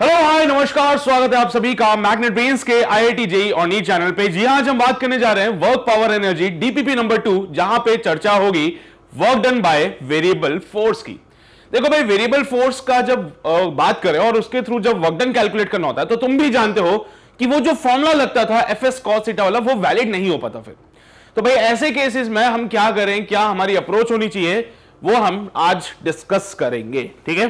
Hello hi नमस्कार स्वागत है आप सभी का मैग्नेट ब्रेन्स के आईआईटी जेई e और नी चैनल पे जी हाँ, आज हम बात करने जा रहे हैं work power energy DPP number two जहां पे चर्चा होगी work done by variable force की देखो भाई वेरिएबल फोर्स का जब बात करें और उसके थ्रू जब वर्क डन कैलकुलेट करना होता है तो तुम भी जानते हो कि वो जो फॉर्मुला लगता था एफ एस कॉस वाला वो वैलिड नहीं हो पाता फिर तो भाई ऐसे केसेस में हम क्या करें क्या हमारी अप्रोच होनी चाहिए वो हम आज डिस्कस करेंगे ठीक है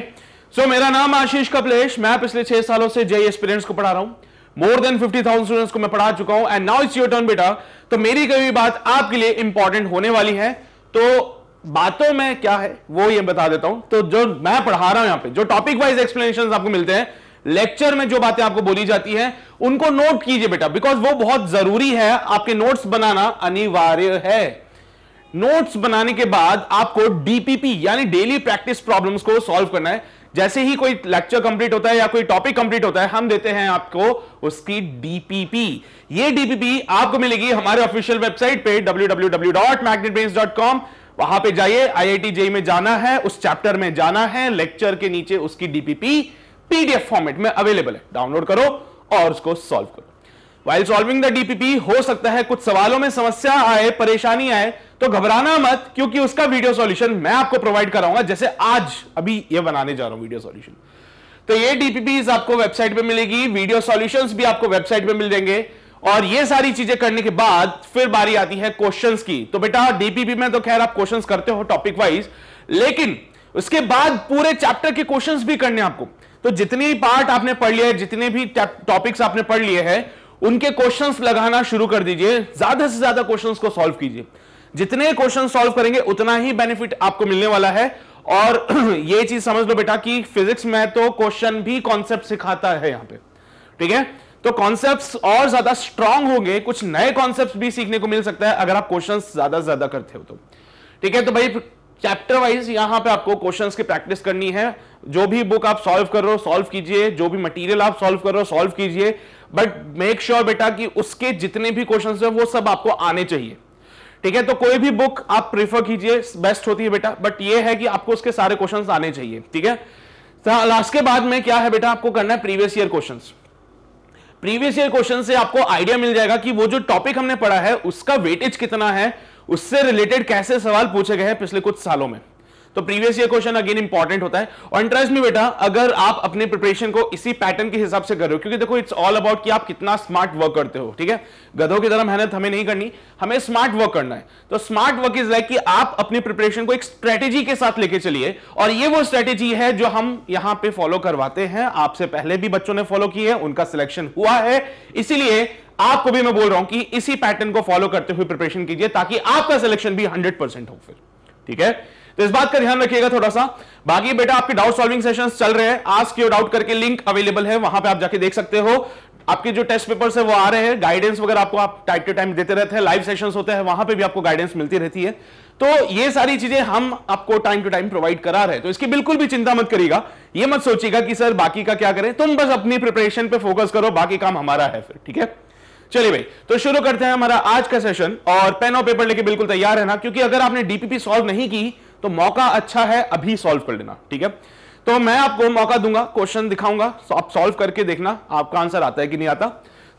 सो so, मेरा नाम आशीष कपलेश मैं पिछले छह सालों से जेई एक्सपीरियंस को पढ़ा रहा हूं more than fifty thousand students को मैं पढ़ा चुका हूं and now it's your turn बेटा तो मेरी कभी बात आपके लिए इंपॉर्टेंट होने वाली है तो बातों में क्या है वो ये बता देता हूं तो जो मैं पढ़ा रहा हूं यहां पे जो टॉपिक वाइज एक्सप्लेनेशन आपको मिलते हैं लेक्चर में जो बातें आपको बोली जाती हैं उनको नोट कीजिए बेटा बिकॉज वो बहुत जरूरी है आपके नोट्स बनाना अनिवार्य है नोट्स बनाने के बाद आपको डीपीपी यानी डेली प्रैक्टिस प्रॉब्लम्स को सॉल्व करना है जैसे ही कोई लेक्चर कंप्लीट होता है या कोई टॉपिक कंप्लीट होता है हम देते हैं आपको उसकी डीपीपी ये डीपीपी आपको मिलेगी हमारे ऑफिशियल वेबसाइट पे डब्ल्यू वहां पे जाइए आईआईटी जेई में जाना है उस चैप्टर में जाना है लेक्चर के नीचे उसकी डीपीपी पीडीएफ फॉर्मेट में अवेलेबल है डाउनलोड करो और उसको सॉल्व करो वाइल सॉल्विंग द डीपीपी हो सकता है कुछ सवालों में समस्या आए परेशानी आए तो घबराना मत क्योंकि उसका वीडियो सॉल्यूशन मैं आपको प्रोवाइड कराऊंगा जैसे आज अभी ये बनाने जा रहा हूं वीडियो सॉल्यूशन तो ये डीपीपी आपको वेबसाइट पे मिलेगी वीडियो सॉल्यूशंस भी आपको वेबसाइट पे मिल जाएंगे और ये सारी चीजें करने के बाद फिर बारी आती है क्वेश्चंस की तो बेटा डीपीपी में तो खैर आप क्वेश्चंस करते हो टॉपिक वाइज लेकिन उसके बाद पूरे चैप्टर के क्वेश्चंस भी करने आपको तो जितने पार्ट आपने पढ़ लिया है जितने भी टॉपिक्स आपने पढ़ लिए हैं उनके क्वेश्चंस लगाना शुरू कर दीजिए ज्यादा से ज्यादा क्वेश्चंस को सॉल्व कीजिए जितने क्वेश्चन सॉल्व करेंगे उतना ही बेनिफिट आपको मिलने वाला है और ये चीज समझ लो बेटा कि फिजिक्स में तो क्वेश्चन भी कॉन्सेप्ट सिखाता है यहां पे ठीक है तो कॉन्सेप्ट्स और ज्यादा स्ट्रांग होंगे कुछ नए कॉन्सेप्ट्स भी सीखने को मिल सकता है अगर आप क्वेश्चन ज्यादा से ज्यादा करते हो तो ठीक है तो भाई चैप्टर वाइज यहाँ पे आपको क्वेश्चंस की प्रैक्टिस करनी है जो भी बुक आप सॉल्व कर रहे हो सॉल्व कीजिए जो भी मटेरियल आप सॉल्व कर रहे हो सॉल्व कीजिए बट मेक श्योर बेटा कि उसके जितने भी क्वेश्चंस हैं वो सब आपको आने चाहिए ठीक है तो कोई भी बुक आप प्रीफर कीजिए बेस्ट होती है बेटा बट ये है कि आपको उसके सारे क्वेश्चन आने चाहिए ठीक है तो लास्ट हाँ, के बाद में क्या है बेटा आपको करना है previous year question previous year question से आपको आइडिया मिल जाएगा कि वो जो टॉपिक हमने पढ़ा है उसका वेटेज कितना है उससे रिलेटेड कैसे सवाल पूछे गए हैं पिछले कुछ सालों में तो previous year question again important होता है और इंटरेस्ट में बेटा अगर आप अपने प्रिपरेशन को इसी पैटर्न के हिसाब से कर रहे हो क्योंकि देखो इट्स ऑल अबाउट कि आप कितना स्मार्ट वर्क करते हो ठीक है गधों की तरह मेहनत हमें नहीं करनी हमें स्मार्ट वर्क करना है तो स्मार्ट वर्क इज लाइक कि आप अपनी प्रिपरेशन को एक स्ट्रेटेजी के साथ लेके चलिए और ये वो स्ट्रेटेजी है जो हम यहां पर फॉलो करवाते हैं आपसे पहले भी बच्चों ने फॉलो की है उनका सिलेक्शन हुआ है इसीलिए आपको भी मैं बोल रहा हूं कि इसी पैटर्न को फॉलो करते हुए प्रिपरेशन कीजिए ताकि आपका सिलेक्शन भी हंड्रेड परसेंट हो फिर ठीक है तो इस बात का ध्यान रखिएगा थोड़ा सा बाकी बेटा आपके डाउट सॉल्विंग सेशन चल रहे हैं आज के डाउट करके लिंक अवेलेबल है वहां पे आप जाके देख सकते हो आपके जो टेस्ट पेपर्स है वो आ रहे हैं गाइडेंस वगैरह आपको आप टाइम टू टाइम देते रहते हैं लाइव सेशंस होते हैं वहां पे भी आपको गाइडेंस मिलती रहती है तो ये सारी चीजें हम आपको टाइम टू टाइम प्रोवाइड करा रहे हैं तो इसकी बिल्कुल भी चिंता मत करिएगा ये मत सोचिएगा कि सर बाकी का क्या करें तुम बस अपनी प्रिपरेशन पे फोकस करो बाकी काम हमारा है फिर ठीक है चलिए भाई तो शुरू करते हैं हमारा आज का सेशन और पेन और पेपर लेके बिल्कुल तैयार रहना क्योंकि अगर आपने डीपीपी सॉल्व नहीं की तो मौका अच्छा है अभी सॉल्व कर लेना ठीक है तो मैं आपको मौका दूंगा क्वेश्चन दिखाऊंगा तो आप सॉल्व करके देखना आपका आंसर आता है कि नहीं आता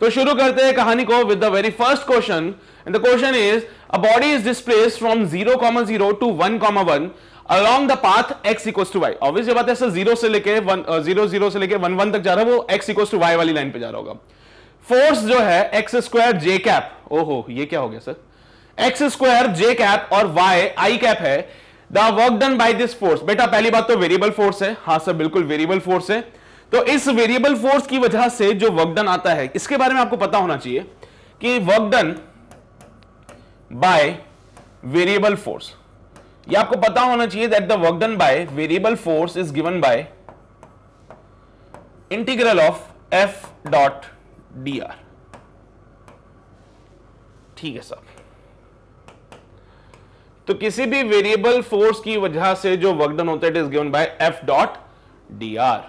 तो शुरू करते हैं कहानी को with the very first question and the question is a body is displace from zero comma zero to one comma one along the path x equal to y ये बात है सर जीरो से लेके वन जीरो जीरो से लेके one one तक जा रहा है वो एक्स इक्वल टू वाई वाली लाइन पे जा रहा होगा फोर्स जो है एक्स स्क्वायर जे कैप ओहो ये क्या हो गया sir x square j cap और वाई आई कैप है the work done by this force बेटा पहली बात तो वेरिएबल फोर्स है हाँ सर बिल्कुल वेरिएबल फोर्स है तो इस वेरिएबल फोर्स की वजह से जो वर्क डन आता है इसके बारे में आपको पता होना चाहिए कि work done by variable force ये आपको पता होना चाहिए that the work done by variable force is given by integral of F dot d r ठीक है सर तो किसी भी वेरिएबल फोर्स की वजह से जो वर्कडन होता है it is given by F dot d r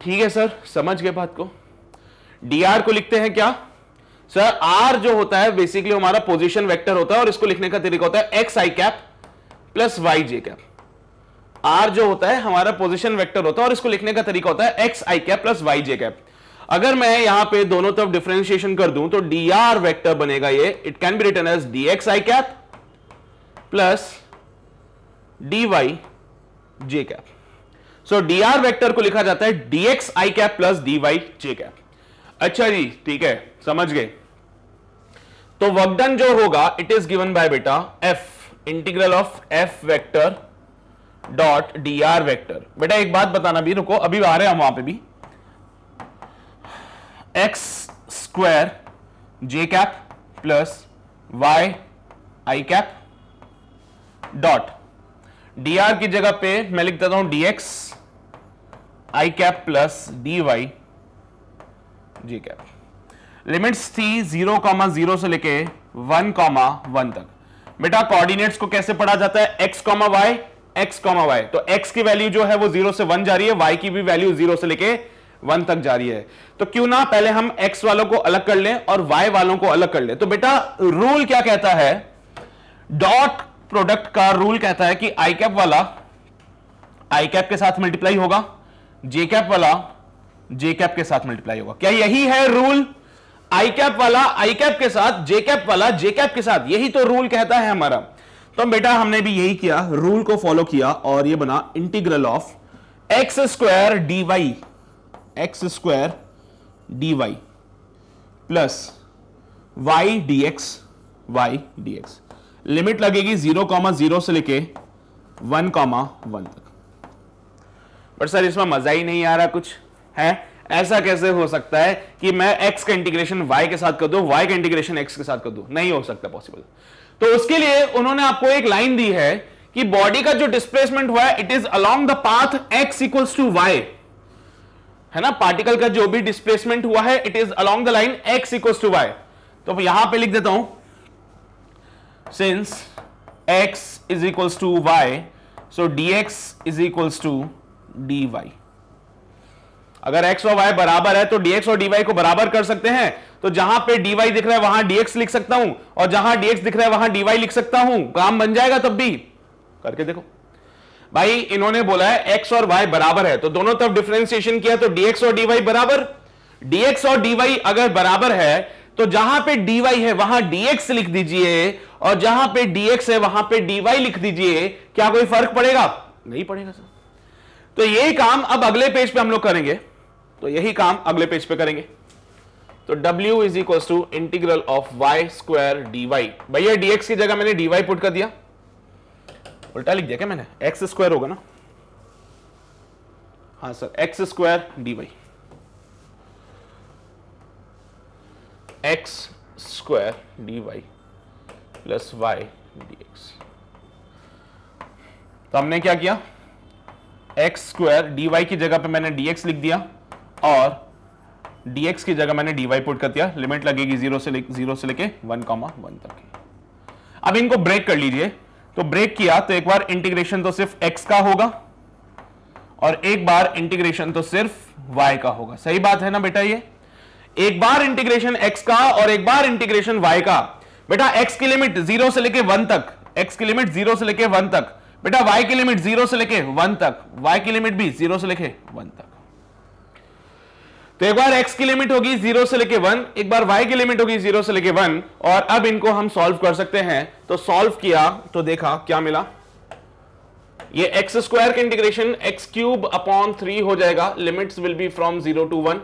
ठीक है सर समझ गए बात को डी आर को लिखते हैं क्या सर आर जो होता है बेसिकली हमारा पोजीशन वेक्टर होता है और इसको लिखने का तरीका होता है x i cap plus y j cap r जो होता है हमारा पोजीशन वेक्टर होता है और इसको लिखने का तरीका होता है x i cap plus y j cap अगर मैं यहां पे दोनों तरफ डिफ्रेंशिएशन कर दूं तो डी आर वैक्टर बनेगा ये it can be written as d x i cap plus d y j cap so d r vector को लिखा जाता है d x i cap plus d y j cap अच्छा जी ठीक है समझ गए तो वर्कडन जो होगा इट इज गिवन बाय बेटा F integral of F vector dot d r vector बेटा एक बात बताना भी रुको अभी आ रहे हैं हम वहां पे भी x square j cap plus y i cap dot d r की जगह पे मैं लिख देता हूं d x i cap plus d y j cap limits थी जीरो कॉमा जीरो से लेके वन कॉमा वन तक बेटा कोऑर्डिनेट्स को कैसे पढ़ा जाता है x comma y x comma y तो एक्स की वैल्यू जो है वो जीरो से वन जा रही है वाई की भी वैल्यू जीरो से लेके वन तक जा रही है तो क्यों ना पहले हम एक्स वालों को अलग कर लें और वाई वालों को अलग कर लें तो बेटा रूल क्या कहता है डॉट प्रोडक्ट का रूल कहता है कि आई कैप वाला आई कैप के साथ मल्टीप्लाई होगा जे कैप वाला जे कैप के साथ मल्टीप्लाई होगा क्या यही है रूल आई कैप वाला आई कैप के साथ जे कैप वाला जे कैप के साथ यही तो रूल कहता है हमारा तो बेटा हमने भी यही किया रूल को फॉलो किया और ये बना integral of x square d y x square d y plus y d x y d x limit लगेगी जीरो कॉमा जीरो से लेके वन कॉमा वन तक बट सर इसमें मजा ही नहीं आ रहा कुछ है ऐसा कैसे हो सकता है कि मैं x का इंटीग्रेशन y के साथ कर दू y का इंटीग्रेशन x के साथ कर दू नहीं हो सकता पॉसिबल तो उसके लिए उन्होंने आपको एक लाइन दी है कि बॉडी का जो डिस्प्लेसमेंट हुआ है it is along the path x equals to y है ना पार्टिकल का जो भी डिस्प्लेसमेंट हुआ है it is along the line x equal to y तो यहां पे लिख देता हूं since x is equals to y so d x is equals to d y अगर x और y बराबर है तो dx और dy को बराबर कर सकते हैं तो जहां पे dy दिख रहा है वहां dx लिख सकता हूं और जहां dx दिख रहा है वहां dy लिख सकता हूं काम बन जाएगा तब भी करके देखो भाई इन्होंने बोला है एक्स और वाई बराबर है तो दोनों तरफ डिफ्रेंसिएशन किया तो डीएक्स और डीवाई बराबर डीएक्स और डीवाई अगर बराबर है तो जहां पे डीवाई है वहां डीएक्स लिख दीजिए और जहां पे डीएक्स है वहां पे डीवाई लिख दीजिए क्या कोई फर्क पड़ेगा नहीं पड़ेगा सर तो यही काम अब अगले पेज पे हम लोग करेंगे तो यही काम अगले पेज पे करेंगे तो w is equal to integral of y square d y भैया dx की जगह मैंने dy पुट कर दिया उल्टा लिख दिया क्या मैंने एक्स स्क्वायर होगा ना हाँ sir x square d y x square d y plus y d x तो हमने क्या किया एक्स स्क्वायर डी वाई की जगह पे मैंने डी एक्स लिख दिया और dx की जगह मैंने dy पुट कर दिया लिमिट लगेगी जीरो से जीरो से लेके वन कॉमा वन तक अब इनको ब्रेक कर लीजिए तो ब्रेक किया तो एक बार इंटीग्रेशन तो सिर्फ x का होगा और एक बार इंटीग्रेशन तो सिर्फ y का होगा सही बात है ना बेटा ये एक बार इंटीग्रेशन x का और एक बार इंटीग्रेशन y का बेटा x की लिमिट जीरो से लेके वन तक x की लिमिट जीरो से लेके वन तक बेटा y की लिमिट जीरो से लेके वन तक y की लिमिट भी जीरो से लेके वन तक तो एक बार x की लिमिट होगी जीरो से लेके वन एक बार y की लिमिट होगी जीरो से लेके वन और अब इनको हम सॉल्व कर सकते हैं तो सॉल्व किया तो देखा क्या मिला ये एक्स स्क्वायर का integration x cube upon three हो जाएगा limits will be from zero to one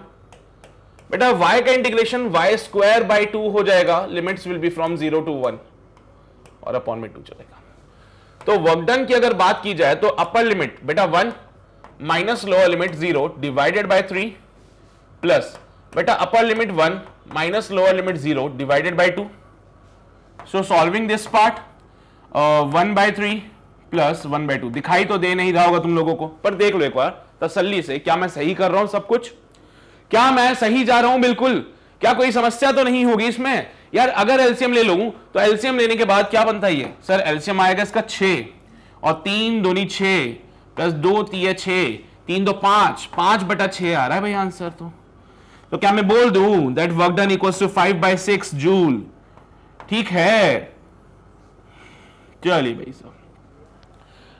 बेटा y का integration y square by two हो जाएगा limits will be from zero to one और अपॉन में टू चलेगा तो वर्कडन की अगर बात की जाए तो अपर लिमिट बेटा one minus lower limit zero divided by three plus बेटा upper limit one minus lower limit zero divided by two so solving this part one by three plus one by two दिखाई तो दे नहीं रहा होगा तुम लोगों को पर देख लो एक बार तसल्ली से क्या मैं सही कर रहा हूं सब कुछ क्या मैं सही जा रहा हूं बिल्कुल क्या कोई समस्या तो नहीं होगी इसमें यार अगर एल्सियम ले लू तो एल्सियम लेने के बाद क्या बनता है सर एल्सियम आएगा इसका छ और तीन दूनी छ प्लस दो तीय छ तीन दो पांच पांच बटा छ आ रहा है भाई आंसर तो तो क्या मैं बोल दू that work done equal to five by six joule ठीक है चलिए भाई सर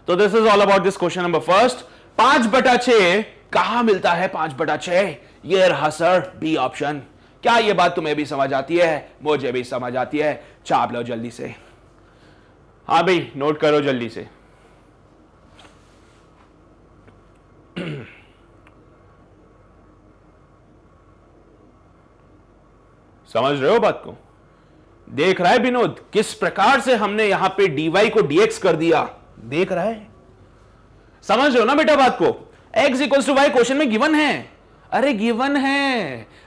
तो this is all about this question number first पांच बटा छ कहा मिलता है पांच बटा छ ये रहा सर बी ऑप्शन क्या ये बात तुम्हें भी समझ आती है मुझे भी समझ आती है चाप लो जल्दी से हाँ भाई नोट करो जल्दी से समझ रहे हो बात को देख रहा है विनोद किस प्रकार से हमने यहां पे डीवाई को डीएक्स कर दिया देख रहा है समझ रहे हो ना बेटा बात को x equal to y question में गिवन है अरे गिवन है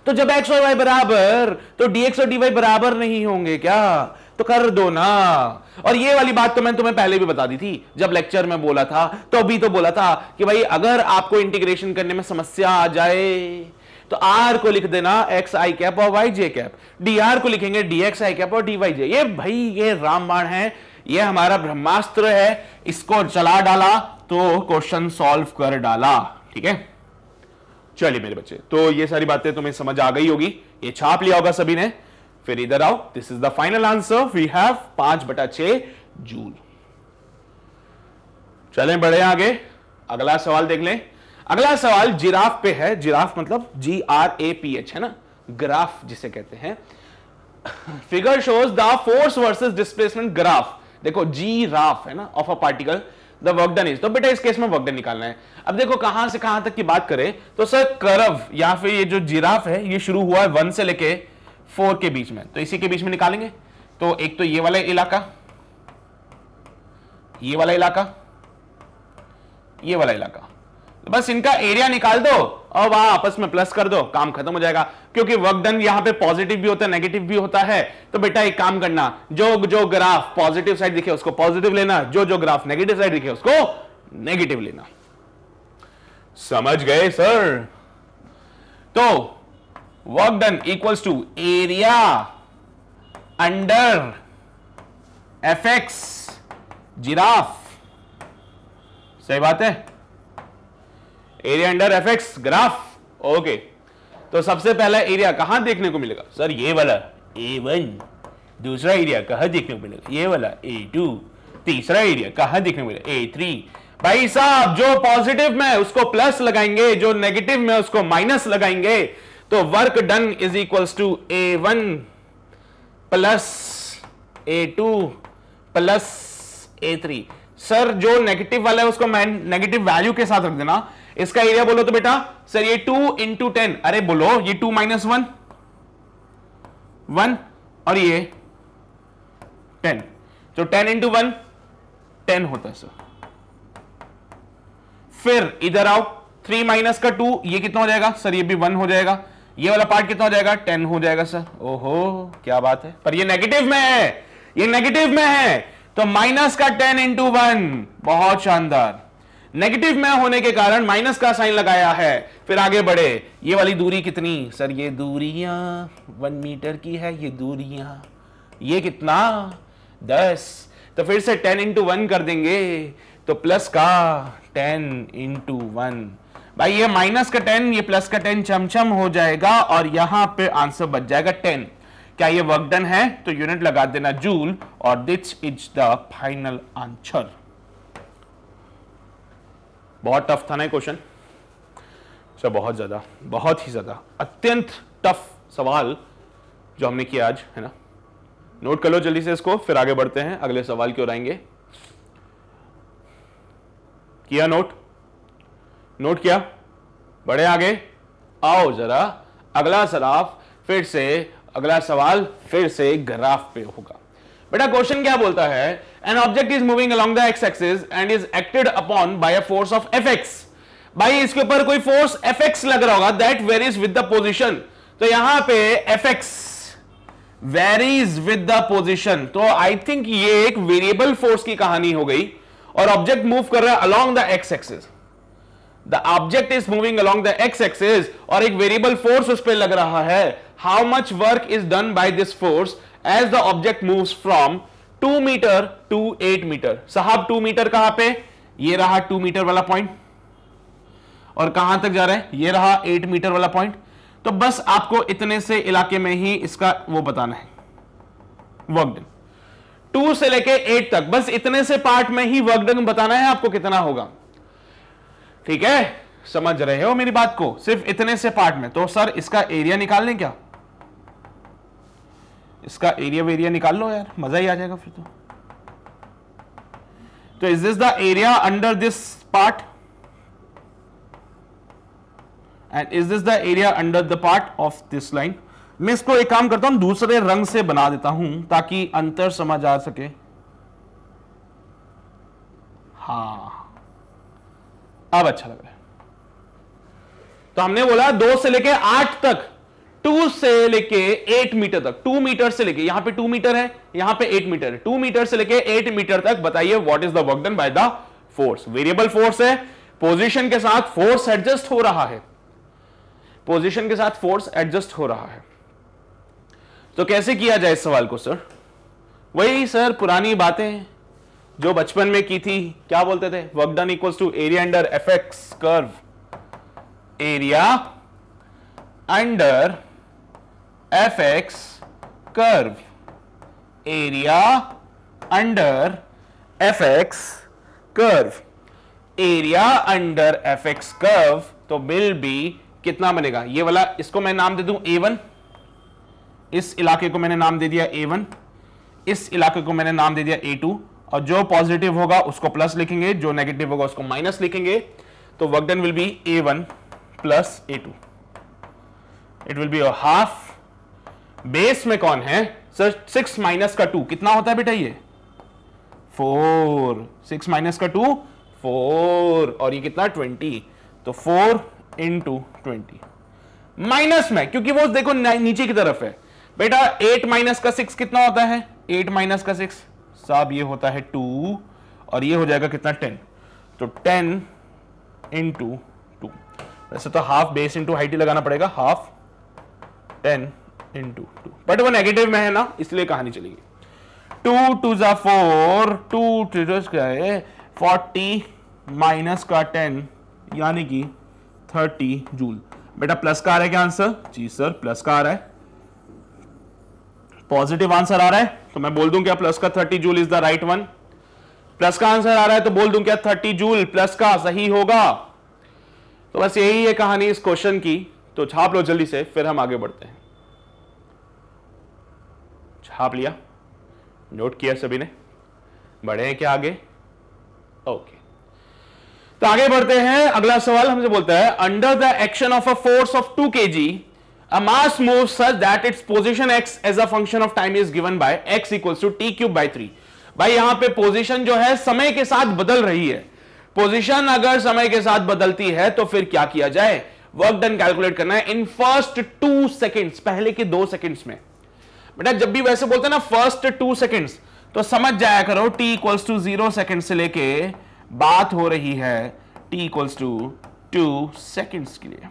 तो जब एक्स और वाई बराबर तो डीएक्स और डीवाई बराबर नहीं होंगे क्या तो कर दो ना और ये वाली बात तो मैंने तुम्हें पहले भी बता दी थी जब लेक्चर में बोला था तो अभी तो बोला था कि भाई अगर आपको इंटीग्रेशन करने में समस्या आ जाए तो आर को लिख देना एक्स आई कैप और y j cap d r को लिखेंगे डी एक्स आई कैप और डी वाई जे ये भाई ये रामबाण है ये हमारा ब्रह्मास्त्र है इसको चला डाला तो क्वेश्चन सॉल्व कर डाला ठीक है चलिए मेरे बच्चे तो ये सारी बातें तुम्हें समझ आ गई होगी ये छाप लिया होगा सभी ने फिर इधर आओ this is the final answer we have पांच बटा छ जूल चलें बढ़े आगे अगला सवाल देख लें अगला सवाल जिराफ पे है जिराफ मतलब G R A P H है ना ग्राफ जिसे कहते हैं figure shows the force versus displacement graph देखो जी राफ है ना of a particle the work done is तो बेटा इस केस में वर्क डन निकालना है अब देखो कहां से कहां तक की बात करें तो सर करव या फिर ये जो जिराफ है ये शुरू हुआ है वन से लेके फोर के बीच में तो इसी के बीच में निकालेंगे तो एक तो ये वाला इलाका ये वाला इलाका ये वाला इलाका बस इनका एरिया निकाल दो और वहां आपस में प्लस कर दो काम खत्म हो जाएगा क्योंकि वर्क डन यहां पे पॉजिटिव भी होता है नेगेटिव भी होता है तो बेटा एक काम करना जो जो ग्राफ पॉजिटिव साइड दिखे उसको पॉजिटिव लेना जो जो ग्राफ नेगेटिव साइड दिखे उसको नेगेटिव लेना समझ गए सर तो work done equals to area under F x giraffe सही बात है area under F graph okay तो सबसे पहला एरिया कहां देखने को मिलेगा सर ये वाला ए वन दूसरा एरिया कहां देखने को मिलेगा ये वाला ए टू तीसरा एरिया कहां देखने को मिलेगा ए थ्री भाई साहब जो पॉजिटिव में उसको प्लस लगाएंगे जो नेगेटिव में उसको माइनस लगाएंगे तो work done is equals to A one plus A two plus A three sir जो नेगेटिव वाला है उसको नेगेटिव वैल्यू के साथ रख देना इसका एरिया बोलो तो बेटा सर ये टू इंटू टेन अरे बोलो ये टू माइनस वन वन और ये टेन तो टेन इंटू वन टेन होता है सर फिर इधर आओ थ्री माइनस का टू ये कितना हो जाएगा सर ये भी वन हो जाएगा ये वाला पार्ट कितना हो जाएगा टेन हो जाएगा सर ओहो क्या बात है पर ये नेगेटिव में है ये नेगेटिव में है तो माइनस का टेन इंटू वन बहुत शानदार नेगेटिव में होने के कारण माइनस का साइन लगाया है फिर आगे बढ़े ये वाली दूरी कितनी सर ये दूरियां वन मीटर की है ये दूरियां ये कितना दस तो फिर से टेन इंटू वन कर देंगे तो प्लस का टेन इंटू वन भाई ये माइनस का टेन ये प्लस का टेन चमचम हो जाएगा और यहां पे आंसर बच जाएगा टेन क्या ये डन है तो यूनिट लगा देना जूल और this is the final answer बहुत टफ था ना क्वेश्चन अच्छा, सर बहुत ज़्यादा बहुत ही ज़्यादा अत्यंत टफ सवाल जो हमने किया आज है ना नोट कर लो जल्दी से इसको फिर आगे बढ़ते हैं अगले सवाल की ओर आएंगे किया नोट नोट किया बढ़े आगे आओ जरा अगला सराफ फिर से अगला सवाल फिर से ग्राफ पे होगा बेटा क्वेश्चन क्या बोलता है an object is moving along the x axis and is acted upon by a force of F भाई इसके ऊपर कोई फोर्स एफ लग रहा होगा that varies with the position तो यहां पे F varies with the position तो आई थिंक ये एक वेरिएबल फोर्स की कहानी हो गई और ऑब्जेक्ट मूव कर रहा है along the x axis the object is moving along the x axis और एक वेरिएबल फोर्स उस पर लग रहा है how much work is done by this force as the object move from two metre to eight metre साहब two metre कहां पे ये रहा टू मीटर वाला पॉइंट और कहां तक जा रहा है ये रहा एट मीटर वाला पॉइंट तो बस आपको इतने से इलाके में ही इसका वो बताना है वर्क डन टू से लेके एट तक बस इतने से पार्ट में ही वर्क डन बताना है आपको कितना होगा ठीक है समझ रहे हो मेरी बात को सिर्फ इतने से पार्ट में तो सर इसका एरिया निकाल लें क्या इसका एरिया वेरिया निकाल लो यार मजा ही आ जाएगा फिर तो तो is this the area under this part and is this the area under the part of this line मैं इसको एक काम करता हूं दूसरे रंग से बना देता हूं ताकि अंतर समझ आ सके हा अब अच्छा लग रहा है तो हमने बोला दो से लेके आठ तक टू से लेके एट मीटर तक टू मीटर से लेके यहां पे टू मीटर है यहां पे एट मीटर है टू मीटर से लेके एट मीटर तक बताइए what is the work done by the force variable force है पोजीशन के साथ फोर्स एडजस्ट हो रहा है पोजीशन के साथ फोर्स एडजस्ट हो रहा है तो कैसे किया जाए इस सवाल को सर वही सर पुरानी बातें जो बचपन में की थी क्या बोलते थे work done equals to area under F x curve area under F x curve area under F x curve area under F x curve तो बिल बी कितना बनेगा ये वाला इसको मैं नाम दे दूं ए वन इस इलाके को मैंने नाम दे दिया ए वन इस इलाके को मैंने नाम दे दिया ए टू और जो पॉजिटिव होगा उसको प्लस लिखेंगे जो नेगेटिव होगा उसको माइनस लिखेंगे तो work done will be A one plus A two it will be a half base में कौन है सर सिक्स माइनस का टू कितना होता है बेटा ये फोर सिक्स माइनस का टू फोर और ये कितना ट्वेंटी तो फोर इंटू ट्वेंटी माइनस में क्योंकि वो देखो नीचे की तरफ है बेटा एट माइनस का सिक्स कितना होता है एट माइनस का सिक्स साहब ये होता है टू और ये हो जाएगा कितना टेन तो टेन इंटू टू वैसे तो हाफ बेस इंटू हाइट ही लगाना पड़ेगा half ten in two but वो नेगेटिव में है ना इसलिए कहानी चलेगी टू टू ज़ा फोर टू टू है फोर्टी माइनस का टेन यानी कि थर्टी जूल बेटा प्लस का आ रहा है क्या आंसर जी सर प्लस का आ रहा है पॉजिटिव आंसर आ रहा है तो मैं बोल दूं क्या प्लस का thirty joule is the right one plus का आंसर आ रहा है तो बोल दूं क्या थर्टी जूल प्लस का सही होगा तो बस यही है कहानी इस क्वेश्चन की तो छाप लो जल्दी से फिर हम आगे बढ़ते हैं छाप लिया नोट किया सभी ने बढ़े हैं क्या आगे ओके तो आगे बढ़ते हैं अगला सवाल हमसे बोलता है under the action of a force of two k g a mass moves such that its position x as a function of time is given by x equals to t cube by भाई यहां पे position जो है समय के साथ बदल रही है पोजिशन अगर समय के साथ बदलती है तो फिर क्या किया जाए वर्क डन कैलकुलेट करना है इन फर्स्ट टू सेकेंड्स पहले के दो सेकेंड्स में बेटा जब भी वैसे बोलते हैं ना फर्स्ट टू सेकेंड्स तो समझ जाया करो t equals to zero second से लेके बात हो रही है t equals to two seconds के लिए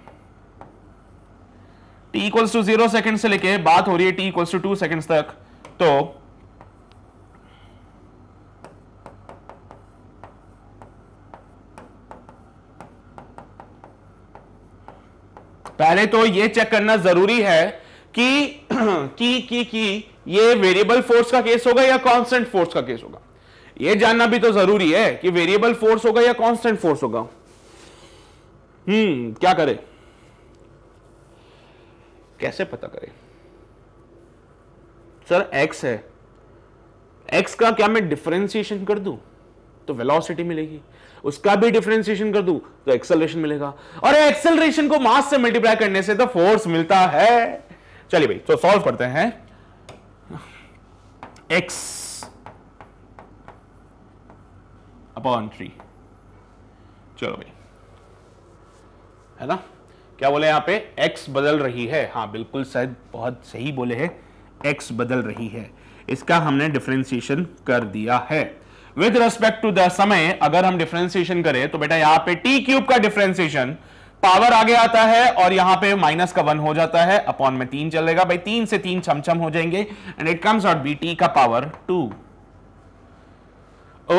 t equals to zero second से लेके बात हो रही है t equals to two seconds तक तो पहले तो ये चेक करना जरूरी है कि कि कि कि ये वेरिएबल फोर्स का केस होगा या कांस्टेंट फोर्स का केस होगा ये जानना भी तो जरूरी है कि वेरिएबल फोर्स होगा या कांस्टेंट फोर्स होगा हम्म क्या करें कैसे पता करें सर एक्स है एक्स का क्या मैं डिफ्रेंसिएशन कर दूं तो वेलोसिटी मिलेगी उसका भी डिफ्रेंसिएशन कर दूं तो एक्सेलरेशन मिलेगा और एक्सेलरेशन को मास से मल्टीप्लाई करने से तो फोर्स मिलता है चलिए भाई तो सॉल्व करते हैं x अपॉन थ्री चलो भाई है ना क्या बोले यहां पे x बदल रही है हाँ बिल्कुल शायद बहुत सही बोले हैं x बदल रही है इसका हमने डिफ्रेंसिएशन कर दिया है विद रेस्पेक्ट टू द समय अगर हम डिफ्रेंसिएशन करें तो बेटा यहां पे टी क्यूब का डिफ्रेंसिएशन पावर आगे आता है और यहां पे माइनस का वन हो जाता है अपॉन में तीन चलेगा भाई तीन से तीन छमछम हो जाएंगे and it comes out be t का पावर टू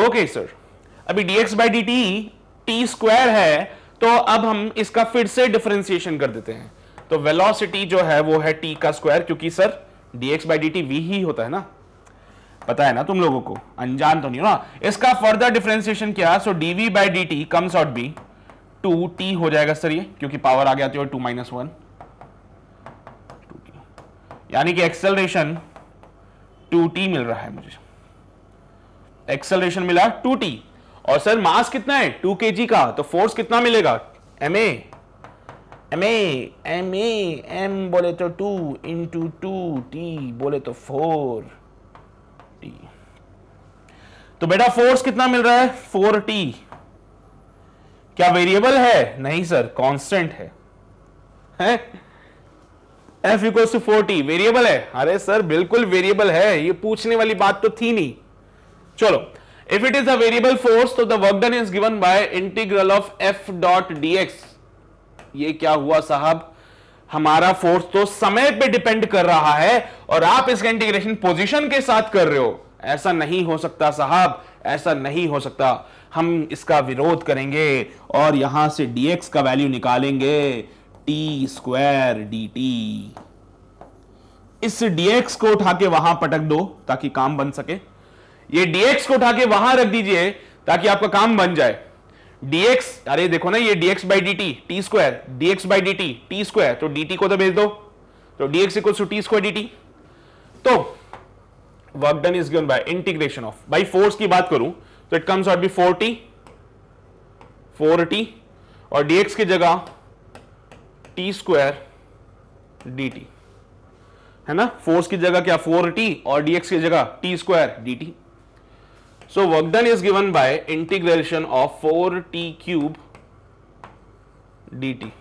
ओके सर अभी dx by D t t square है तो अब हम इसका फिर से डिफ्रेंसिएशन कर देते हैं तो वेलोसिटी जो है वो है टी का स्क्वायर क्योंकि sir dx by D t v ही होता है ना पता है ना तुम लोगों को अनजान तो नहीं हो ना इसका फर्दर डिफ्रेंसिएशन क्या so dv by D t comes out be two t हो जाएगा सर ये क्योंकि पावर आ गया तो टू माइनस वन यानी कि एक्सेलरेशन टू टी मिल रहा है मुझे एक्सेलरेशन मिला टू टी और सर मास कितना है टू के जी का तो फोर्स कितना मिलेगा m a m a m a m बोले तो टू इंटू टू टी बोले तो फोर टी तो बेटा फोर्स कितना मिल रहा है फोर टी क्या वेरिएबल है नहीं सर कांस्टेंट है, F equal to forty variable है अरे सर बिल्कुल वेरिएबल है ये पूछने वाली बात तो थी नहीं चलो if it is a variable force तो the work done is given by integral of F dot dx ये क्या हुआ साहब हमारा फोर्स तो समय पे डिपेंड कर रहा है और आप इसका इंटीग्रेशन पोजिशन के साथ कर रहे हो ऐसा नहीं हो सकता साहब ऐसा नहीं हो सकता हम इसका विरोध करेंगे और यहां से dx का वैल्यू निकालेंगे टी स्क्वायर डी इस dx को उठा के वहां पटक दो ताकि काम बन सके ये dx को उठा के वहां रख दीजिए ताकि आपका काम बन जाए dx अरे देखो ना ये dx by D t t square dx by D t t square तो dt को तो भेज दो तो dx equals to t square dt तो work done is given by integration of by force की बात करूं तो it comes out be four t four t और dx की जगह टी स्क्वायर dt है ना फोर्स की जगह क्या फोर टी और dx की जगह t square dt so work done is given by integration of four t cube d t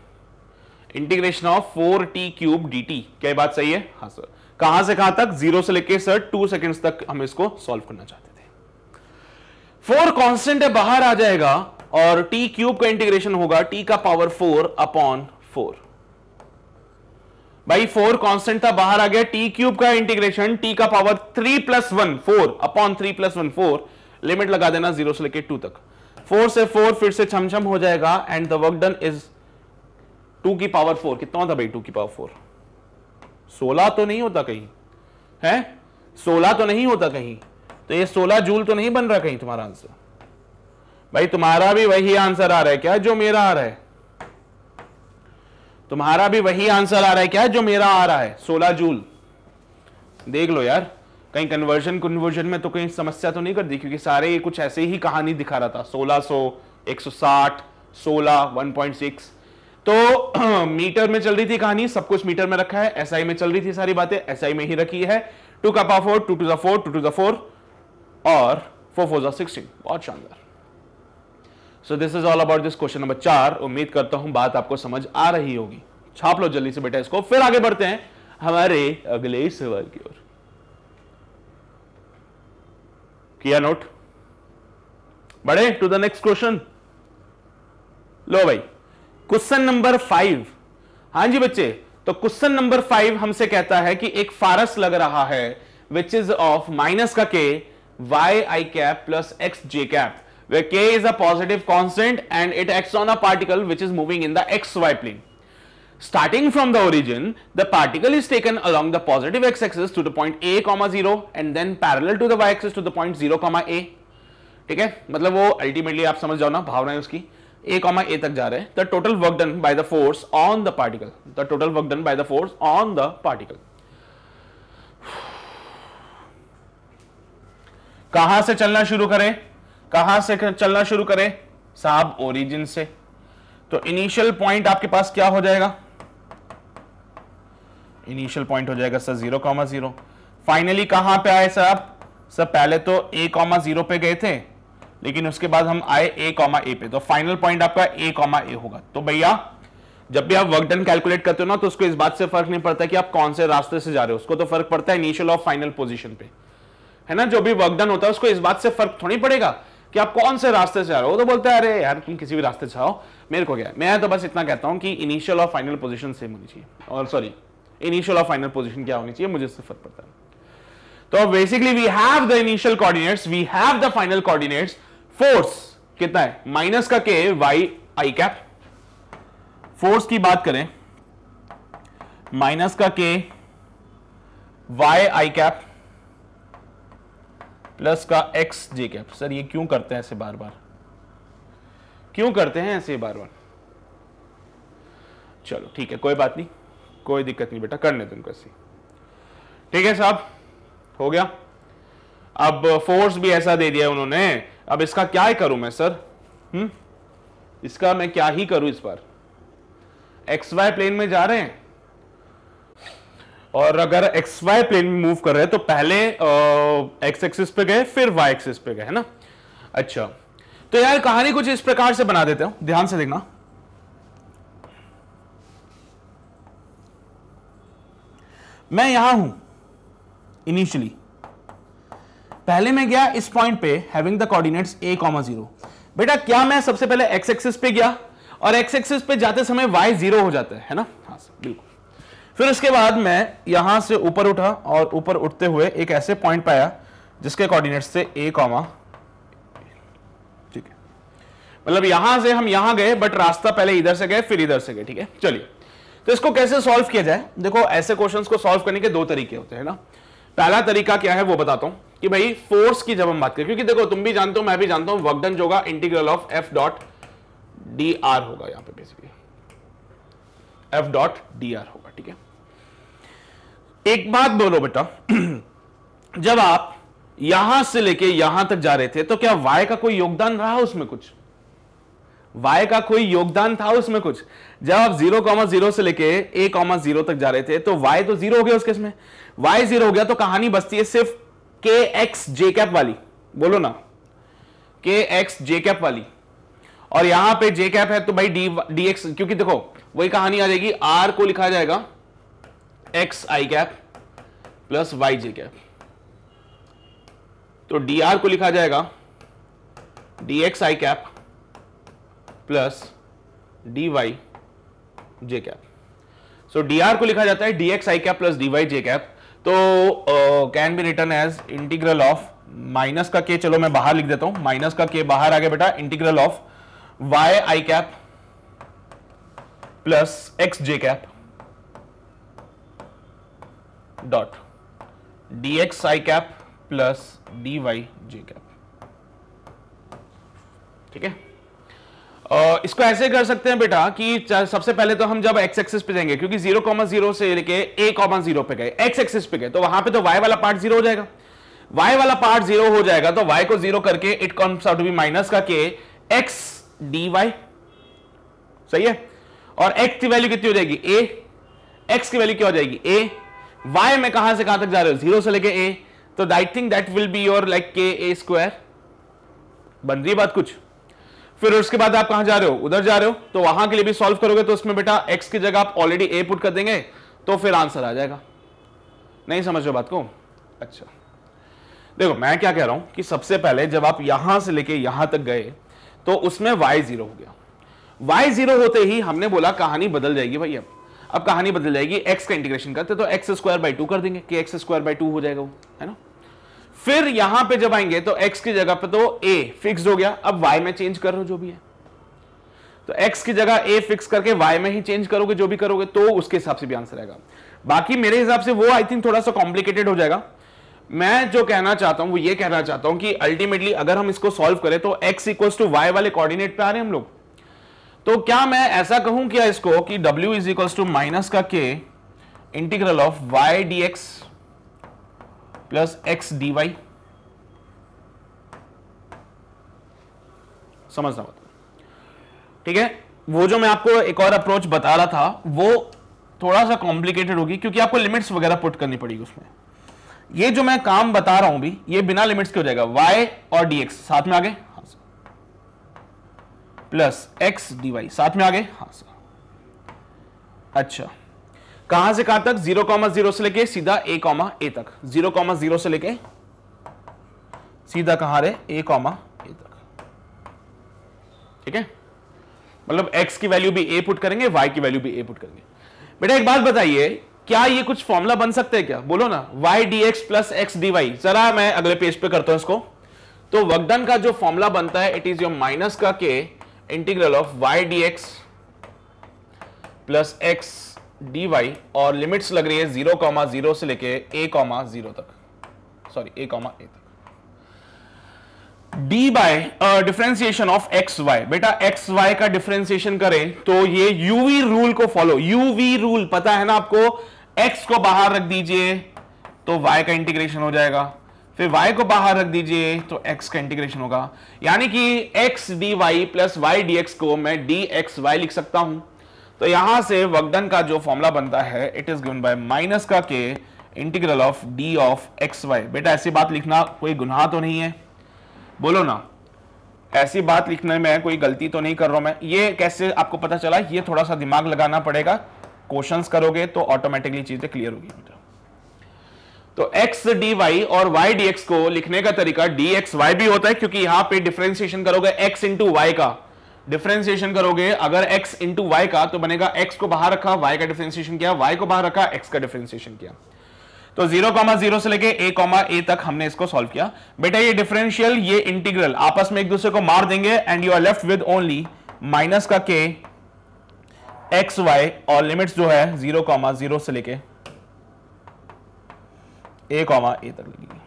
integration of four t cube d t क्या बात सही है हाँ सर कहां से कहां तक जीरो से लेके सर टू सेकेंड्स तक हम इसको सॉल्व करना चाहते हैं फोर कॉन्स्टेंट है बाहर आ जाएगा और टी क्यूब का इंटीग्रेशन होगा टी का पावर फोर अपॉन फोर भाई फोर कांस्टेंट था बाहर आ गया टी क्यूब का इंटीग्रेशन टी का power three plus one four upon three plus one four limit लगा देना जीरो से लेके टू तक फोर से फोर फिर से छमछम हो जाएगा and the work done is two की पावर फोर कितना था भाई टू की पावर फोर सोलह तो नहीं होता कहीं है सोलह तो नहीं होता कहीं तो ये 16 जूल तो नहीं बन रहा कहीं तुम्हारा आंसर भाई तुम्हारा भी वही आंसर आ रहा है क्या जो मेरा आ रहा है तुम्हारा भी वही आंसर आ रहा है क्या जो मेरा आ रहा है 16 जूल देख लो यार कहीं कन्वर्जन कन्वर्जन में तो कहीं समस्या तो नहीं कर दी क्योंकि सारे ये कुछ ऐसे ही कहानी दिखा रहा था 1600 160 16 सिक्स तो मीटर में चल रही थी कहानी सब कुछ मीटर में रखा है एसआई SI में चल रही थी सारी बातें एसआई SI में ही रखी है टू का power four two to the four two to the four और फोर फोजा सिक्सटीन बहुत शानदार so this is all about this question number चार उम्मीद करता हूं बात आपको समझ आ रही होगी छाप लो जल्दी से बेटा इसको फिर आगे बढ़ते हैं हमारे अगले सवाल की ओर किया नोट बढ़े टू द नेक्स्ट क्वेश्चन लो भाई क्वेश्चन नंबर फाइव हां जी बच्चे तो क्वेश्चन नंबर फाइव हमसे कहता है कि एक फारस लग रहा है विच इज ऑफ माइनस का के y i cap plus x j cap where k is a positive constant and it acts on a particle which is moving in the xy plane. Starting from the origin, the particle is taken along the positive x-axis to the point a comma 0 and then parallel to the y-axis to the point 0 comma a. ठीक है मतलब वो ultimately आप समझ जाओ ना भावना है उसकी a कॉमा ए तक जा रहे हैं the total work done by the force on the particle the total work done by the force on the particle कहां से चलना शुरू करें कहां से चलना शुरू करें साहब ओरिजिन से तो इनिशियल पॉइंट आपके पास क्या हो जाएगा इनिशियल पॉइंट हो जाएगा sir zero comma zero finally कहां पे आए साहब सर पहले तो ए कॉमा जीरो पे गए थे लेकिन उसके बाद हम आए ए कॉमा ए पे तो फाइनल पॉइंट आपका ए कॉमा ए होगा तो भैया जब भी आप वर्क डन कैलकुलेट करते हो ना तो उसको इस बात से फर्क नहीं पड़ता कि आप कौन से रास्ते से जा रहे हो उसको तो फर्क पड़ता है इनिशियल और फाइनल पोजिशन पे है ना जो भी वर्कडन होता है उसको इस बात से फर्क थोड़ी पड़ेगा कि आप कौन से रास्ते से आ रहे हो तो बोलते हैं अरे यार तुम किसी भी रास्ते से आओ मेरे को क्या मैं तो बस इतना कहता हूं कि इनिशियल और फाइनल पोजिशन सेम होनी चाहिए और सॉरी इनिशियल और फाइनल पोजिशन क्या होनी चाहिए मुझे इससे फर्क पड़ता है तो basically we have the initial coordinates we have the final coordinates force कितना है माइनस का k y i cap force की बात करें माइनस का k y i cap plus का एक्स जे कैप सर ये क्यों करते हैं ऐसे बार बार क्यों करते हैं ऐसे बार बार चलो ठीक है कोई बात नहीं कोई दिक्कत नहीं बेटा कर लेते उनको ऐसे ठीक है साहब हो गया अब फोर्स भी ऐसा दे दिया उन्होंने अब इसका क्या ही करूं मैं सर हम्म इसका मैं क्या ही करूं इस बार एक्स वाई प्लेन में जा रहे हैं और अगर एक्स वाई प्लेन में मूव कर रहे हैं तो पहले एक्स एक्सिस पे गए फिर वाई एक्सिस पे गए है ना अच्छा तो यार कहानी कुछ इस प्रकार से बना देते हो ध्यान से देखना मैं यहां हूं इनिशियली पहले मैं गया इस पॉइंट पे having the coordinates a comma zero बेटा क्या मैं सबसे पहले एक्स एक्सिस पे गया और एक्स एक्सिस पे जाते समय वाई जीरो हो जाता है है ना हाँ बिल्कुल फिर उसके बाद मैं यहां से ऊपर उठा और ऊपर उठते हुए एक ऐसे पॉइंट पाया जिसके कोऑर्डिनेट्स से ए कॉमा ठीक है मतलब यहां से हम यहां गए बट रास्ता पहले इधर से गए फिर इधर से गए ठीक है चलिए तो इसको कैसे सॉल्व किया जाए देखो ऐसे क्वेश्चंस को सॉल्व करने के दो तरीके होते हैं ना पहला तरीका क्या है वो बताता हूं कि भाई फोर्स की जब हम बात करें क्योंकि देखो तुम भी जानते हो मैं भी जानता हूं वर्कडन जो होगा integral of F dot d r होगा यहां पर basically F dot d r होगा ठीक है एक बात बोलो बेटा जब आप यहां से लेके यहां तक जा रहे थे तो क्या वाय का कोई योगदान रहा उसमें कुछ वाई का कोई योगदान था उसमें कुछ जब आप जीरो कॉमा जीरो से लेके ए कॉमा जीरो तक जा रहे थे तो वाई तो जीरो हो गया उसके इसमें वाई जीरो हो गया तो कहानी बसती है सिर्फ के एक्स जे कैप वाली बोलो ना के एक्स जे कैप वाली और यहां पे जे कैप है तो भाई डी डी एक्स क्योंकि देखो वही कहानी आ जाएगी आर को लिखा जाएगा x i cap plus y j cap तो डी आर को लिखा जाएगा d x i cap plus d y j cap so d r को लिखा जाता है d x i cap plus d y j cap तो can be written as integral of minus का के चलो मैं बाहर लिख देता हूं माइनस का के बाहर आ गया बेटा integral of y i cap plus x j cap x i cap plus d y j cap ठीक है Uh, इसको ऐसे कर सकते हैं बेटा कि सबसे पहले तो हम जब एक्स एक्सिस पे जाएंगे क्योंकि जीरो जीरो से लेके ए जीरो पे गए एक्स एक्सिस पे गए तो वहां पे तो वाई वाला पार्ट जीरो हो जाएगा वाई वाला पार्ट जीरो हो जाएगा तो वाई को जीरो करके it comes out be minus का के एक्स डी वाई सही है और एक्स की वैल्यू कितनी हो जाएगी ए एक्स की वैल्यू क्या हो जाएगी ए वाई में कहां से कहां तक जा रहे हो जीरो से लेके ए तो I think that will be your like k a square बन रही बात कुछ फिर उसके बाद आप कहां जा रहे हो उधर जा रहे हो तो वहां के लिए भी सॉल्व करोगे तो उसमें बेटा एक्स की जगह आप ऑलरेडी ए पुट कर देंगे तो फिर आंसर आ जाएगा नहीं समझ रहे बात को अच्छा देखो मैं क्या कह रहा हूं कि सबसे पहले जब आप यहां से लेके यहां तक गए तो उसमें वाई जीरो हो गया वाई जीरो होते ही हमने बोला कहानी बदल जाएगी भाई अब अब कहानी बदल जाएगी x का इंटीग्रेशन करते तो एक्स स्क्वायर बाई टू कर देंगे कि एक्स स्क्वायर बाई टू हो जाएगा वो है ना फिर यहां पे जब आएंगे तो x की जगह पे तो a फिक्स हो गया अब y में चेंज कर करो जो भी है तो x की जगह a फिक्स करके y में ही चेंज करोगे जो भी करोगे तो उसके हिसाब से भी आंसर आएगा बाकी मेरे हिसाब से वो आई थिंक थोड़ा सा कॉम्प्लिकेटेड हो जाएगा मैं जो कहना चाहता हूं वो ये कहना चाहता हूं कि अल्टीमेटली अगर हम इसको सॉल्व करें तो x इक्वल्स टू वाई वाले कोऑर्डिनेट पे आ रहे हैं हम लोग तो क्या मैं ऐसा कहूं क्या इसको कि w is equal to minus का k integral of y dx plus x d y समझना ठीक है वो जो मैं आपको एक और अप्रोच बता रहा था वो थोड़ा सा कॉम्प्लिकेटेड होगी क्योंकि आपको लिमिट्स वगैरह पुट करनी पड़ेगी उसमें ये जो मैं काम बता रहा हूं भी ये बिना लिमिट्स के हो जाएगा y और dx साथ में आगे प्लस एक्स डी वाई साथ में आ गए हाँ सर अच्छा कहां से कहां तक जीरो कॉमा जीरो से लेके सीधा ए कॉमा ए तक जीरो कॉमा जीरो से लेके सीधा कहां रहे ए कॉमा ए तक ठीक है मतलब x की वैल्यू भी a पुट करेंगे y की वैल्यू भी a पुट करेंगे बेटा एक बात बताइए क्या ये कुछ फॉर्मूला बन सकते हैं क्या बोलो ना y x plus x d y जरा मैं अगले पेज पे करता हूं इसको तो वकदन का जो फॉर्मूला बनता है इट इज योर माइनस का k integral of y dx plus x d y और लिमिट्स लग रही है जीरो कॉमा जीरो से लेके ए कॉमा जीरो तक सॉरी ए कॉमा ए तक d by differentiation of x y बेटा एक्स वाई का डिफ्रेंसिएशन करें तो ये यूवी रूल को फॉलो यूवी रूल पता है ना आपको एक्स को बाहर रख दीजिए तो वाई का इंटीग्रेशन हो जाएगा फिर y को बाहर रख दीजिए तो x का इंटीग्रेशन होगा यानी कि x d y plus y d को मैं डी एक्स वाई लिख सकता हूं तो यहां से वकदन का जो फॉर्मूला बनता है it is given by minus का k integral of d of x y बेटा ऐसी बात लिखना कोई गुनाह तो नहीं है बोलो ना ऐसी बात लिखने में कोई गलती तो नहीं कर रहा हूं मैं ये कैसे आपको पता चला ये थोड़ा सा दिमाग लगाना पड़ेगा क्वेश्चंस करोगे तो ऑटोमेटिकली चीजें क्लियर होगी बेटा तो एक्स डी वाई और वाई डी एक्स को लिखने का तरीका डी एक्स वाई भी होता है क्योंकि यहां पे डिफ्रेंसिएशन करोगे एक्स इंटू वाई का डिफ्रेंसिएशन करोगे अगर x इंटू वाई का तो बनेगा x को बाहर रखा y का डिफ्रेंसिएशन किया y को बाहर रखा x का डिफ्रेंसिएशन किया तो 0,0 से लेके a, a तक हमने इसको सॉल्व किया बेटा ये डिफरेंशियल ये इंटीग्रल आपस में एक दूसरे को मार देंगे and you are left with only minus का के एक्स वाई और लिमिट्स जो है 0,0 से लेके ए कॉमा ए तक लगेगी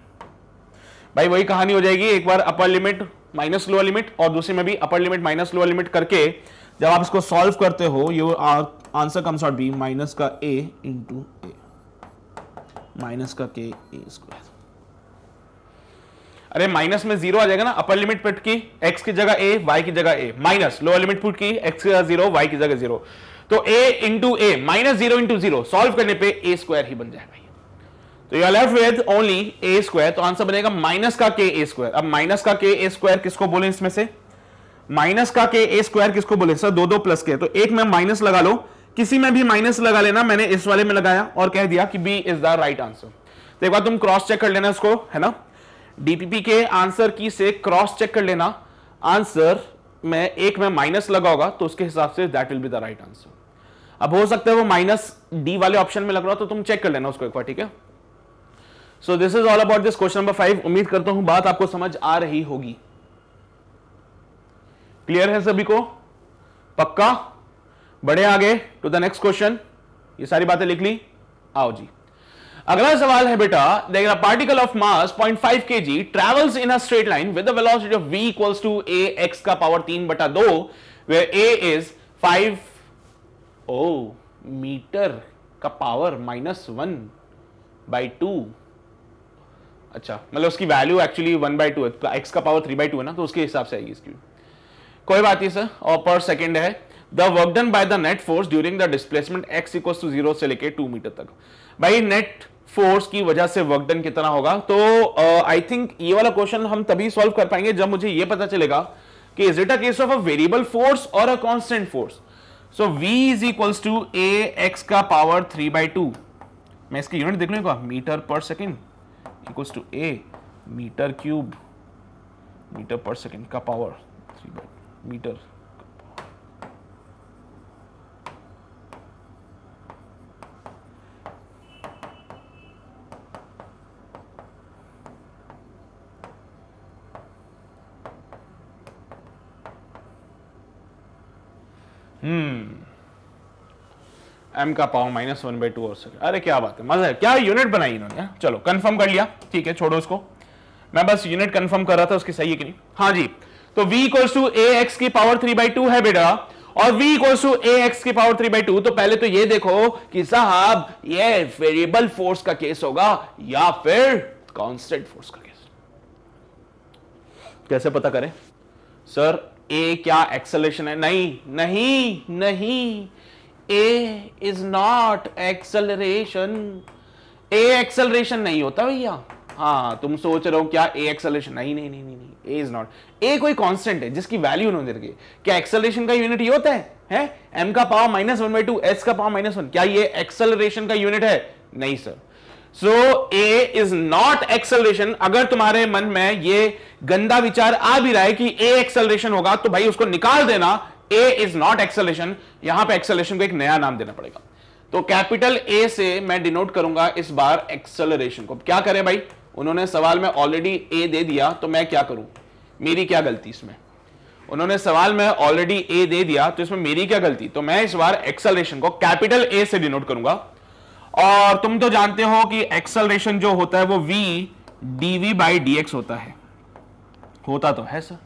भाई वही कहानी हो जाएगी एक बार upper limit minus lower limit और दूसरे में भी upper limit minus lower limit करके जब आप इसको सॉल्व करते हो ये answer comes out be minus का ए इंटू ए माइनस का के ए स्क्वायर अरे माइनस में जीरो आ जाएगा ना अपर लिमिट पुट की एक्स की जगह ए वाई की जगह a minus lower limit put की एक्स की जगह जीरो वाई की जगह जीरो तो a into a minus zero into zero solve करने पे ए स्क्वायर ही बन जाएगा तो you are left with only a square तो आंसर बनेगा माइनस का के ए स्क्वायर अब माइनस का के ए स्क्वायर किसको बोले इसमें से माइनस का के ए स्क्वायर किसको बोले सर दो दो प्लस के तो एक में माइनस लगा लो किसी में भी माइनस लगा लेना मैंने इस वाले में लगाया और कह दिया कि b is the right answer तो एक बार तुम क्रॉस चेक कर लेना इसको है ना डीपीपी के आंसर की से क्रॉस चेक कर लेना आंसर में एक में माइनस लगा होगा तो उसके हिसाब से that will be the right answer अब हो सकता है वो माइनस डी वाले ऑप्शन में लग रहा हो तो तुम चेक कर लेना उसको एक बार ठीक है so this is all about this question number five उम्मीद करता हूं बात आपको समझ आ रही होगी क्लियर है सभी को पक्का बढ़े आगे टू द नेक्स्ट क्वेश्चन ये सारी बातें लिख ली आओ जी अगला सवाल है बेटा देख particle of mass 0.5 five k g travels in a straight line with velocity of v equals to a x का पावर तीन बटा दो where a is five o meter का power minus one by two अच्छा मतलब उसकी value actually one by two है x तो का पावर थ्री बाई टू है ना तो उसके हिसाब से आएगी इसकी कोई बात नहीं सर और पर सेकेंड है the work done by the net force during the displacement x equal to zero से लेके टू मीटर तक भाई नेट फोर्स की वजह से वर्क डन कितना होगा तो आई uh, थिंक ये वाला क्वेश्चन हम तभी सॉल्व कर पाएंगे जब मुझे ये पता चलेगा कि is it a case of a variable force और a constant force so v is equals to a x का पावर थ्री बाई टू मैं इसकी यूनिट देख लूंगा meter per second equals to a meter cube meter per second का power three by meter hmm m का power minus one by two और सके अरे क्या बात है मजा है क्या यूनिट बनाई इन्होंने हाँ? चलो कंफर्म कर लिया ठीक है छोड़ो उसको मैं बस यूनिट कंफर्म कर रहा था उसकी सही है कि नहीं हाँ जी तो v equals to a x की पावर थ्री बाई टू है बेटा और v equals to a x की पावर थ्री बाई टू तो पहले तो ये देखो कि साहब ये वेरिएबल फोर्स का केस होगा या फिर कॉन्स्टेंट फोर्स का केस कैसे पता करें सर ए क्या एक्सलेशन है नहीं नहीं नहीं a is not acceleration a acceleration नहीं होता भैया हाँ तुम सोच रहे हो क्या ए एक्सलेशन नहीं नहीं नहीं नहीं ए इज नॉट ए कोई कांस्टेंट है जिसकी वैल्यू उन्होंने रखी क्या एक्सलेशन का यूनिट ही होता है है एम का power minus one by two s का पावर माइनस वन क्या ये एक्सेलरेशन का यूनिट है नहीं sir so a is not acceleration अगर तुम्हारे मन में ये गंदा विचार आ भी रहा है कि ए एक्सलरेशन होगा तो भाई उसको निकाल देना ए इज नॉट एक्सलेशन यहां पे एक्सलेशन को एक नया नाम देना पड़ेगा तो कैपिटल ए से मैं डिनोट करूंगा इस बार एक्सेलरेशन को क्या करें भाई उन्होंने सवाल में ऑलरेडी ए दे दिया तो मैं क्या करूं मेरी क्या गलती इसमें उन्होंने सवाल में ऑलरेडी ए दे दिया तो इसमें मेरी क्या गलती तो मैं इस बार एक्सेलरेशन को कैपिटल ए से डिनोट करूंगा और तुम तो जानते हो कि एक्सेलरेशन जो होता है वो v d v by d x होता है होता तो है सर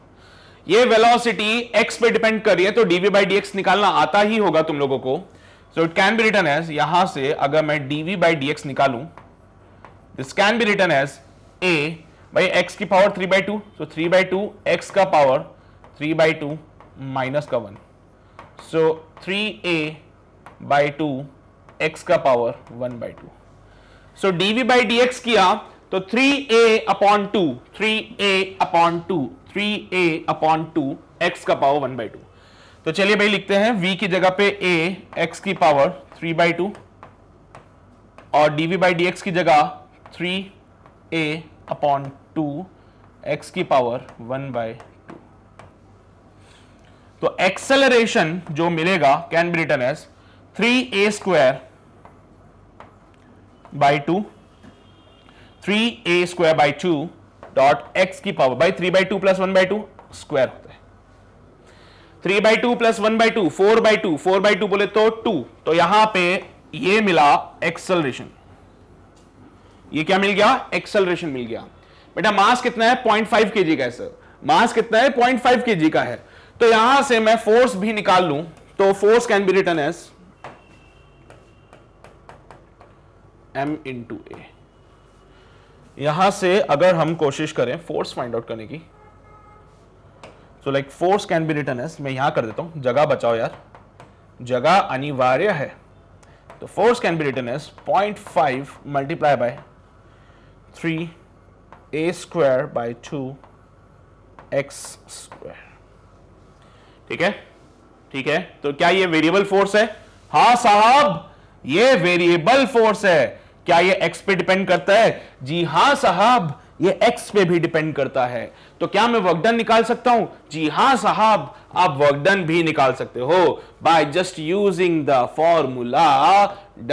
ये वेलोसिटी एक्स पे डिपेंड कर रही है तो डीवी बाई डी निकालना आता ही होगा तुम लोगों को so it can be written as यहां से अगर मैं डीवी बाई डी निकालू this can be written as a by x की power three by two so three by two x का power three by two minus का one so three a by two x का power one by two so dv by d किया तो three a upon two three a upon two three a upon two x का power one by two तो चलिए भाई लिखते हैं v की जगह पे a x की पावर थ्री बाई टू और dv बाई डी की जगह three a upon two x की पावर वन बाई टू तो एक्सेलरेशन जो मिलेगा can be written as three a square by two three a square by two dot x की power by three by two plus one by two square होता है three by two plus one by two four by two four by to बोले तो to तो यहां पे ये मिला एक्सलरेशन ये क्या मिल गया एक्सलरेशन मिल गया बेटा मास कितना है पॉइंट फाइव के जी का है सर मास कितना है पॉइंट फाइव के जी का है तो यहां से मैं फोर्स भी निकाल लू तो force can be written as m into a यहां से अगर हम कोशिश करें फोर्स फाइंड आउट करने की so like force can be written as मैं यहां कर देता हूं जगह बचाओ यार जगह अनिवार्य है तो force can be written as point five multiply by three a square by two x square ठीक है ठीक है तो क्या ये वेरिएबल फोर्स है हा साहब ये वेरिएबल फोर्स है क्या ये एक्स पे डिपेंड करता है जी हां साहब ये एक्स पे भी डिपेंड करता है तो क्या मैं वर्कडन निकाल सकता हूं जी हां साहब आप वर्कडन भी निकाल सकते हो by just using the formula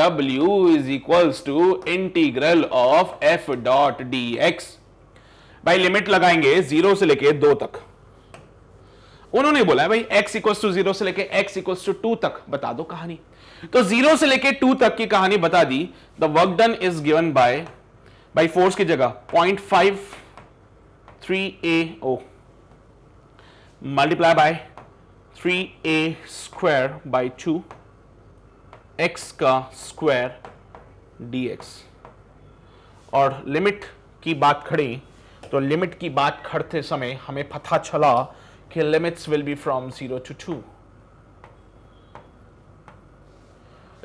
डब्ल्यू is equals to integral of F dot d x भाई लिमिट लगाएंगे जीरो से लेके दो तक उन्होंने बोला है भाई एक्स इक्वल टू जीरो से लेके एक्स इक्वल्स टू टू तक बता दो कहानी तो जीरो से लेके टू तक की कहानी बता दी the work done is given by by force की जगह point five three a o multiply by three a square by two x का स्क्वायर डीएक्स और लिमिट की बात खड़ी तो लिमिट की बात खड़ते समय हमें पता चला कि limits will be from zero to two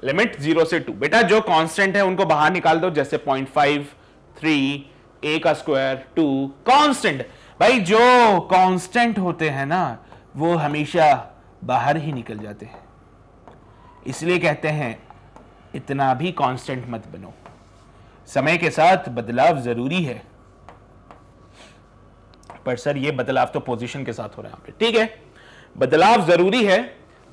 limit zero से टू बेटा जो कांस्टेंट है उनको बाहर निकाल दो जैसे पॉइंट फाइव थ्री ए का स्क्वायर टू कांस्टेंट भाई जो कांस्टेंट होते हैं ना वो हमेशा बाहर ही निकल जाते हैं इसलिए कहते हैं इतना भी कांस्टेंट मत बनो समय के साथ बदलाव जरूरी है पर सर ये बदलाव तो पोजीशन के साथ हो रहा है ठीक है बदलाव जरूरी है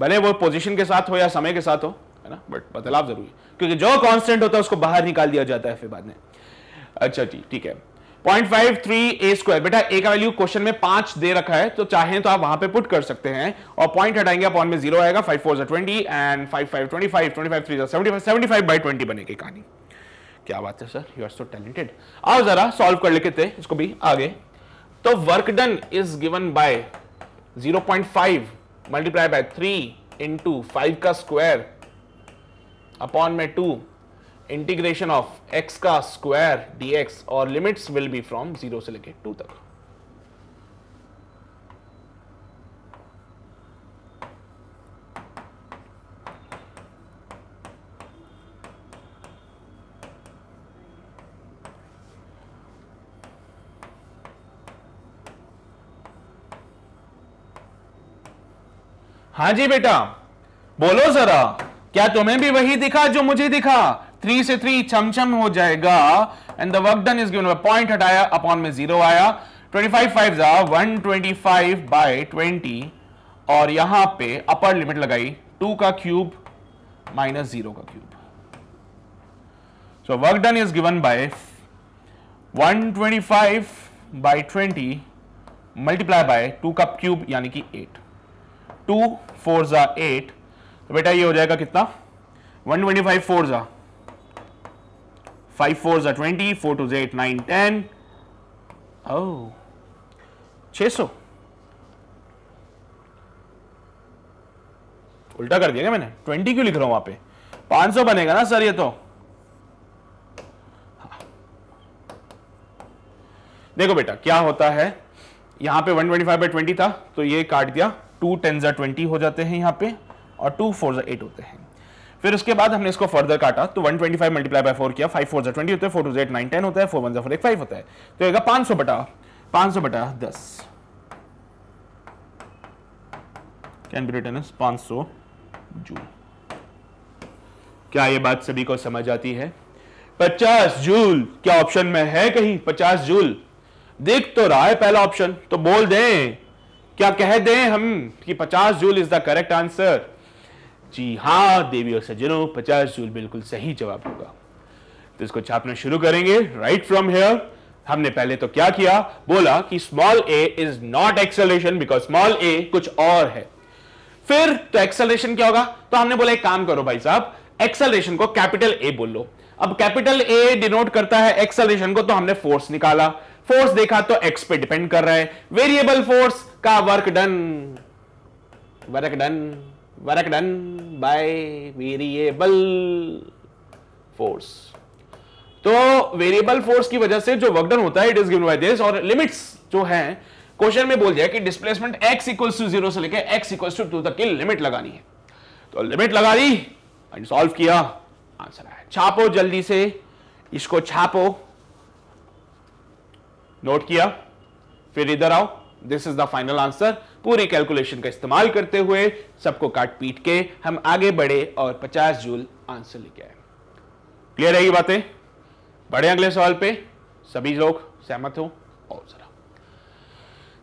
भले वो पोजीशन के साथ हो या समय के साथ हो है ना बट बदलाव जरूरी क्योंकि जो कॉन्स्टेंट होता है उसको बाहर निकाल दिया जाता है फिर बाद में अच्छा जी ठीक है point five three a square बेटा ए का वैल्यू क्वेश्चन में पांच दे रखा है तो चाहे तो आप वहां पे पुट कर सकते हैं और पॉइंट हटाएंगे अपॉन में जीरो आएगा five four twenty and five five twenty five twenty five three seventy five seventy five by twenty बनेगी कहानी क्या बात है sir you are so talented आओ जरा सॉल्व कर लेते थे इसको भी आगे तो work done is given by zero point five multiply by three into five का स्क्वायर अपॉन में टू इंटीग्रेशन ऑफ एक्स का स्क्वायर डीएक्स और limits will be from zero से लेके टू तक हाँ जी बेटा बोलो जरा क्या तुम्हें भी वही दिखा जो मुझे दिखा थ्री से थ्री छमछम हो जाएगा and the work done is given point हटाया अपॉन में जीरो आया twenty five five one twenty five by twenty और यहां पे अपर लिमिट लगाई टू का क्यूब माइनस जीरो का cube so work done is given by five by twenty multiply by two का क्यूब यानी कि एट टू फोर जा एट तो बेटा ये हो जाएगा कितना 125 ट्वेंटी फाइव फोर जा फाइव फोर जा ट्वेंटी फोर टू जेट नाइन टेन ओ छ सौ उल्टा कर दिया क्या मैंने ट्वेंटी क्यों लिख रहा हूं वहां पे पांच सौ बनेगा ना सर ये तो देखो बेटा क्या होता है यहां पे 125 ट्वेंटी बाई ट्वेंटी था तो ये काट दिया टू टेन जा ट्वेंटी हो जाते हैं यहां पे और टू फोर जो एट होते हैं फिर उसके बाद हमने इसको फर्दर काटा तो 125 twenty five multiply by four किया फाइव फोर जो ट्वेंटी होते हैं four two eight nine ten होता है फोर वन जो फोर एक फाइव होता है तो होगा पाँच सौ बटा पाँच सौ बटा दस कैन बी रिटर्न इज पाँच सौ जूल क्या ये बात सभी को समझ आती है पचास जूल क्या ऑप्शन में है कहीं पचास जूल देख तो रहा है पहला ऑप्शन तो बोल दें क्या कह दें हम कि पचास joule is the correct answer जी हाँ देवी और सज्जनों पचास जूल बिल्कुल सही जवाब होगा तो इसको छापना शुरू करेंगे राइट फ्रॉम हेयर हमने पहले तो क्या किया बोला कि small a is not acceleration because small a कुछ और है फिर तो एक्सलेशन क्या होगा तो हमने बोला एक काम करो भाई साहब एक्सलेशन को कैपिटल ए बोल लो अब कैपिटल ए डिनोट करता है एक्सलेशन को तो हमने फोर्स निकाला फोर्स देखा तो एक्स पे डिपेंड कर रहा है वेरिएबल फोर्स का work done work done work done by variable force तो वेरिएबल फोर्स की वजह से जो वर्कडन होता है it is given by this और लिमिट्स जो हैं क्वेश्चन में बोल दिया कि displacement x equals to zero से लेकर x इक्वल्स टू टू तक की लिमिट लगानी है तो लिमिट लगा दी एंड सॉल्व किया आंसर आया छापो जल्दी से इसको छापो नोट किया फिर इधर आओ this is the final answer पूरी कैलकुलेशन का इस्तेमाल करते हुए सबको काट पीट के हम आगे बढ़े और 50 जूल आंसर लेके आए क्लियर है ये बातें बढ़े अगले सवाल पे सभी लोग सहमत हो और जरा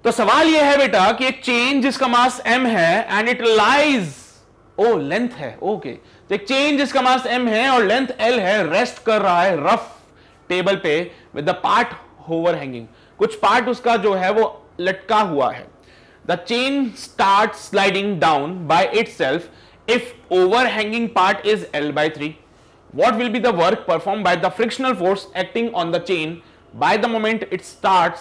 तो सवाल ये है बेटा कि एक चेन जिसका मास m है and it lies o length है ओके तो एक चेन जिसका मास m है और लेंथ l है रेस्ट कर रहा है रफ टेबल पे with the part overhanging कुछ पार्ट उसका जो है वो लटका हुआ है the chain start sliding down by itself if overhanging part is l by three what will be the work perform by the frictional force acting on the chain by the moment it start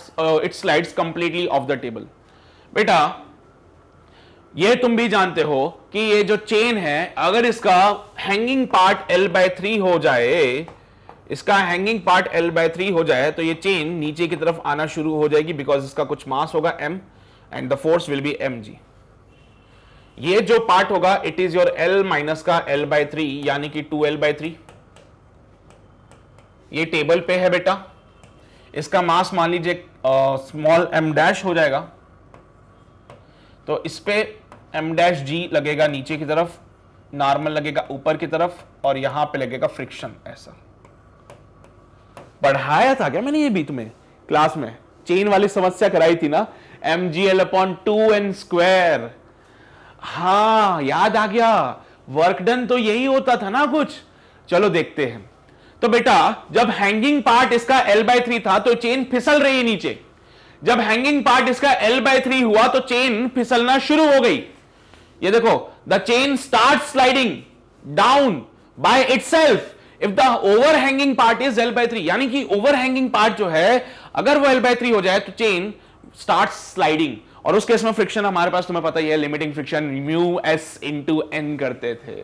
it slide completely off the table बेटा ये तुम भी जानते हो कि ये जो chain है अगर इसका hanging part l by three हो जाए इसका hanging part l by three हो जाए तो ये चेन नीचे की तरफ आना शुरू हो जाएगी बिकॉज इसका कुछ मास होगा m and the force will be M G ये जो पार्ट होगा it is your l minus का एल बाय थ्री यानी कि टू एल बाय थ्री ये टेबल पे है बेटा इसका मास मान लीजिए स्मॉल एम डैश हो जाएगा तो इस पे एम डैश जी लगेगा नीचे की तरफ नॉर्मल लगेगा ऊपर की तरफ और यहां पे लगेगा फ्रिक्शन ऐसा पढ़ाया था क्या मैंने ये बीच में क्लास में चेन वाली समस्या कराई थी ना एम जी l upon two n square हाँ याद आ गया वर्क डन तो यही होता था ना कुछ चलो देखते हैं तो बेटा जब हैंगिंग पार्ट इसका एल बाय थ्री था तो चेन फिसल रही है नीचे जब हैंगिंग पार्ट इसका एल बाय थ्री हुआ तो चेन फिसलना शुरू हो गई ये देखो the chain start sliding down by itself if the overhanging part is l by three यानी कि ओवरहैंगिंग पार्ट जो है अगर वो एल बाई थ्री हो जाए तो चेन स्टार्ट स्लाइडिंग और उस केस में फ्रिक्शन हमारे पास तुम्हें पता ही है limiting friction mu s into n करते थे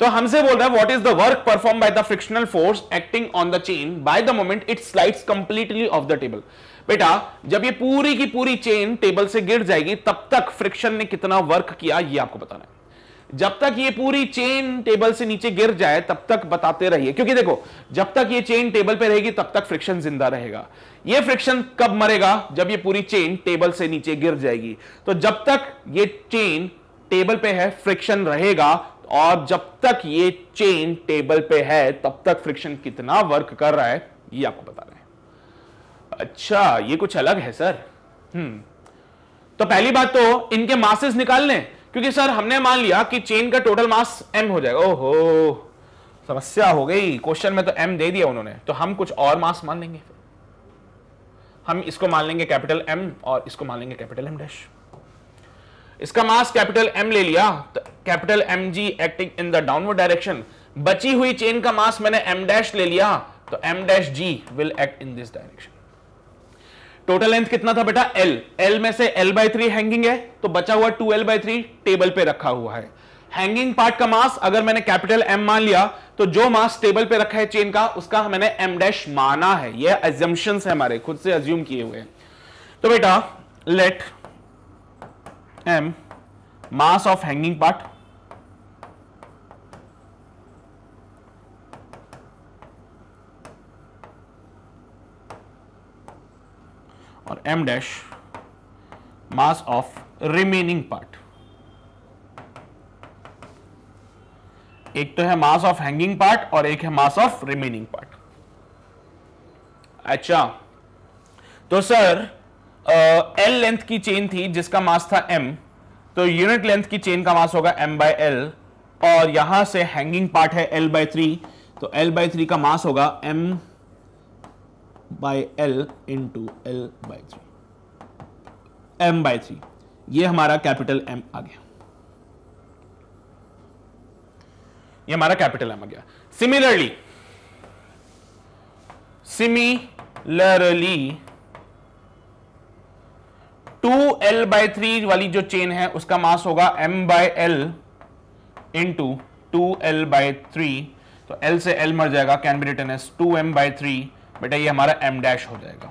तो हमसे बोल रहा है what is the work perform by the frictional force acting on the chain by the moment it slides completely off the table बेटा जब ये पूरी की पूरी चेन टेबल से गिर जाएगी तब तक फ्रिक्शन ने कितना वर्क किया ये आपको बताना है जब तक ये पूरी चेन टेबल से नीचे गिर जाए तब तक बताते रहिए क्योंकि देखो जब तक ये चेन टेबल पे रहेगी तब तक फ्रिक्शन जिंदा रहेगा ये फ्रिक्शन कब मरेगा जब ये पूरी चेन टेबल से नीचे गिर जाएगी तो जब तक ये चेन टेबल पे है फ्रिक्शन रहेगा और जब तक ये चेन टेबल पे है तब तक फ्रिक्शन कितना वर्क कर रहा है ये आपको बता रहे हैं अच्छा ये कुछ अलग है सर हम्म तो पहली बात तो इनके मासेस निकाल लें क्योंकि सर हमने मान लिया कि चेन का टोटल मास एम हो जाएगा ओहो समस्या हो गई क्वेश्चन में तो एम दे दिया उन्होंने तो हम कुछ और मास मान लेंगे हम इसको मान लेंगे कैपिटल एम और इसको मान लेंगे कैपिटल एम डैश इसका मास कैपिटल एम ले लिया तो capital M g acting in the downward direction बची हुई चेन का मास मैंने एम डैश ले लिया तो m dash g will act in this direction total length कितना था बेटा एल एल में से एल बाई थ्री हैंगिंग है तो बचा हुआ two L by three table पे रखा हुआ है हैंगिंग पार्ट का मास अगर मैंने कैपिटल एम मान लिया तो जो मास टेबल पे रखा है चेन का उसका मैंने एम डैश माना है ये एजम्पन है हमारे खुद से एज्यूम किए हुए तो बेटा let m mass of hanging part और m dash mass of remaining part एक तो है मास ऑफ हैंगिंग पार्ट और एक है मास ऑफ रिमेनिंग पार्ट अच्छा तो सर एल लेंथ की चेन थी जिसका मास था एम तो यूनिट लेंथ की चेन का मास होगा एम बाय एल और यहां से हैंगिंग पार्ट है एल बाय थ्री तो एल बाय थ्री का मास होगा M by l into L by three m by three ये हमारा कैपिटल एम आ गया ये हमारा कैपिटल एम आ गया similarly similarly two L by three वाली जो चेन है उसका मास होगा m by l into two L by three तो एल से एल मर जाएगा can be written as two m by three बेटा ये हमारा एम डैश हो जाएगा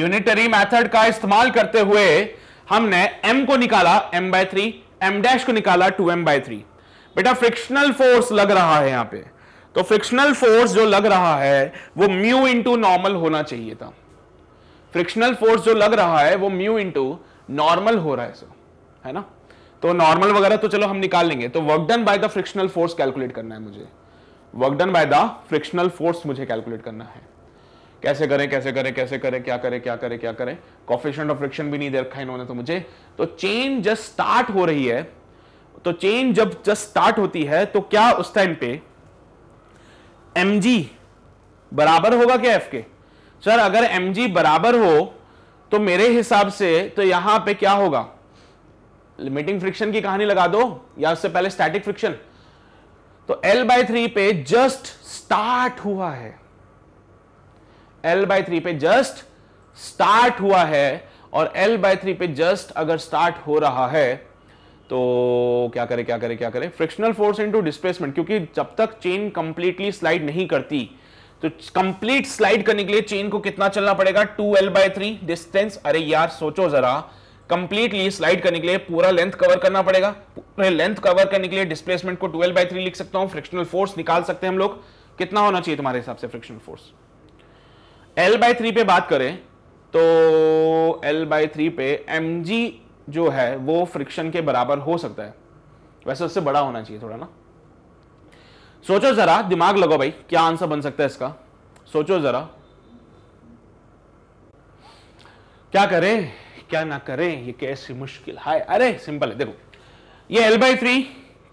यूनिटरी मेथड का इस्तेमाल करते हुए हमने एम को निकाला m by three m dash को निकाला टू एम बाय थ्री बेटा फ्रिक्शनल फोर्स लग रहा है यहां पे तो फ्रिक्शनल फोर्स जो लग रहा है वो म्यू इंटू नॉर्मल होना चाहिए था फ्रिक्शनल फोर्स जो लग रहा है वो म्यू इंटू नॉर्मल हो रहा है सो है ना तो नॉर्मल वगैरह तो चलो हम निकाल लेंगे तो work done by the frictional force calculate करना है मुझे work done by the frictional force मुझे कैलकुलेट करना है कैसे करें कैसे करें कैसे करें क्या करें क्या करें क्या करें कॉफिशन ऑफ फ्रिक्शन भी नहीं दे रखा इन्होंने तो मुझे तो चेन जस्ट स्टार्ट हो रही है तो चेन जब जस्ट स्टार्ट होती है तो क्या उस टाइम पे एम बराबर होगा क्या एफ के सर अगर एम बराबर हो तो मेरे हिसाब से तो यहां पे क्या होगा लिमिटिंग फ्रिक्शन की कहानी लगा दो या उससे पहले स्टैटिक फ्रिक्शन तो एल बाय थ्री पे जस्ट स्टार्ट हुआ है एल बाय थ्री पे जस्ट स्टार्ट हुआ है और एल बाय थ्री पे जस्ट अगर स्टार्ट हो रहा है तो क्या करें क्या करें क्या करें फ्रिक्शनल फोर्स इनटू डिस्प्लेसमेंट क्योंकि जब तक चेन कंप्लीटली स्लाइड नहीं करती तो कंप्लीट स्लाइड करने के लिए चेन को कितना चलना पड़ेगा two L by three distance अरे यार सोचो जरा कंप्लीटली स्लाइड करने के लिए पूरा लेंथ कवर करना पड़ेगा पूरे लेंथ कवर करने के लिए डिस्प्लेसमेंट को ट्वेल्व बाई थ्री लिख सकता हूं फ्रिक्शनल फोर्स निकाल सकते हैं हम लोग कितना होना चाहिए तुम्हारे हिसाब से frictional force l by three पे बात करें तो एल बाय थ्री पे एम जो है वो फ्रिक्शन के बराबर हो सकता है वैसे उससे बड़ा होना चाहिए थोड़ा ना सोचो जरा दिमाग लगाओ भाई क्या आंसर बन सकता है इसका सोचो जरा क्या करें क्या ना करें ये कैसी मुश्किल है अरे सिंपल है देखो ये एल बाई थ्री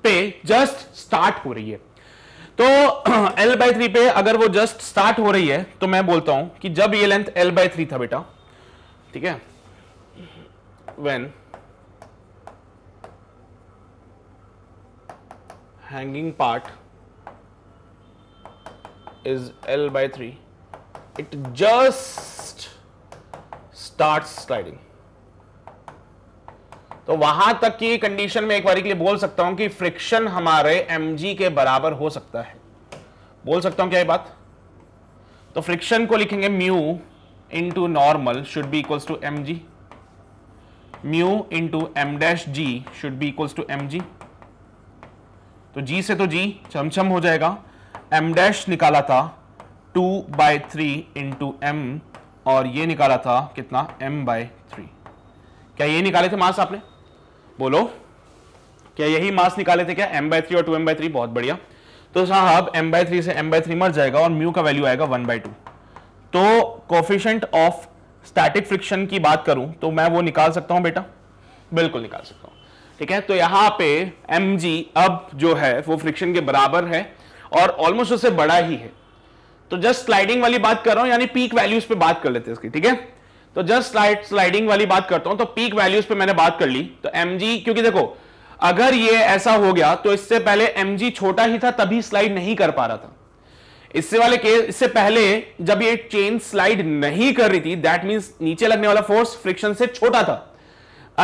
पे जस्ट स्टार्ट हो रही है तो एल बाई थ्री पे अगर वो जस्ट स्टार्ट हो रही है तो मैं बोलता हूं कि जब ये लेंथ एल बाई थ्री था बेटा ठीक है when hanging part is l by three it just start sliding तो वहां तक की कंडीशन में एक बार के लिए बोल सकता हूं कि फ्रिक्शन हमारे एम के बराबर हो सकता है बोल सकता हूं क्या ये बात तो फ्रिक्शन को लिखेंगे mu into normal should be equals to m g mu into m dash g should be equals to m जी तो जी से तो जी चमचम हो जाएगा एम डैश निकाला था two by three into m और ये निकाला था कितना एम बाय थ्री क्या ये निकाले थे मास आपने बोलो क्या यही मास निकाले थे क्या एम बाई थ्री और टू एम बाई थ्री बहुत बढ़िया तो साहब एम बाई थ्री से एम बाई थ्री मर जाएगा और म्यू का वैल्यू आएगा वन बाई टू तो कोफिशेंट ऑफ स्टैटिक फ्रिक्शन की बात करूं तो मैं वो निकाल सकता हूं बेटा बिल्कुल निकाल सकता हूं ठीक है तो यहाँ पे एम अब जो है वो फ्रिक्शन के बराबर है और ऑलमोस्ट उससे बड़ा ही है तो जस्ट स्लाइडिंग वाली बात कर रहा हूं यानी पीक वैल्यूज पे बात कर लेते हैं इसकी ठीक है तो जस्ट स्लाइड स्लाइडिंग वाली बात करता हूं तो पीक वैल्यूज पे मैंने बात कर ली तो एम क्योंकि देखो अगर ये ऐसा हो गया तो इससे पहले एम छोटा ही था तभी स्लाइड नहीं कर पा रहा था इससे वाले केस इससे पहले जब ये चेन स्लाइड नहीं कर रही थी दैट मीन नीचे लगने वाला फोर्स फ्रिक्शन से छोटा था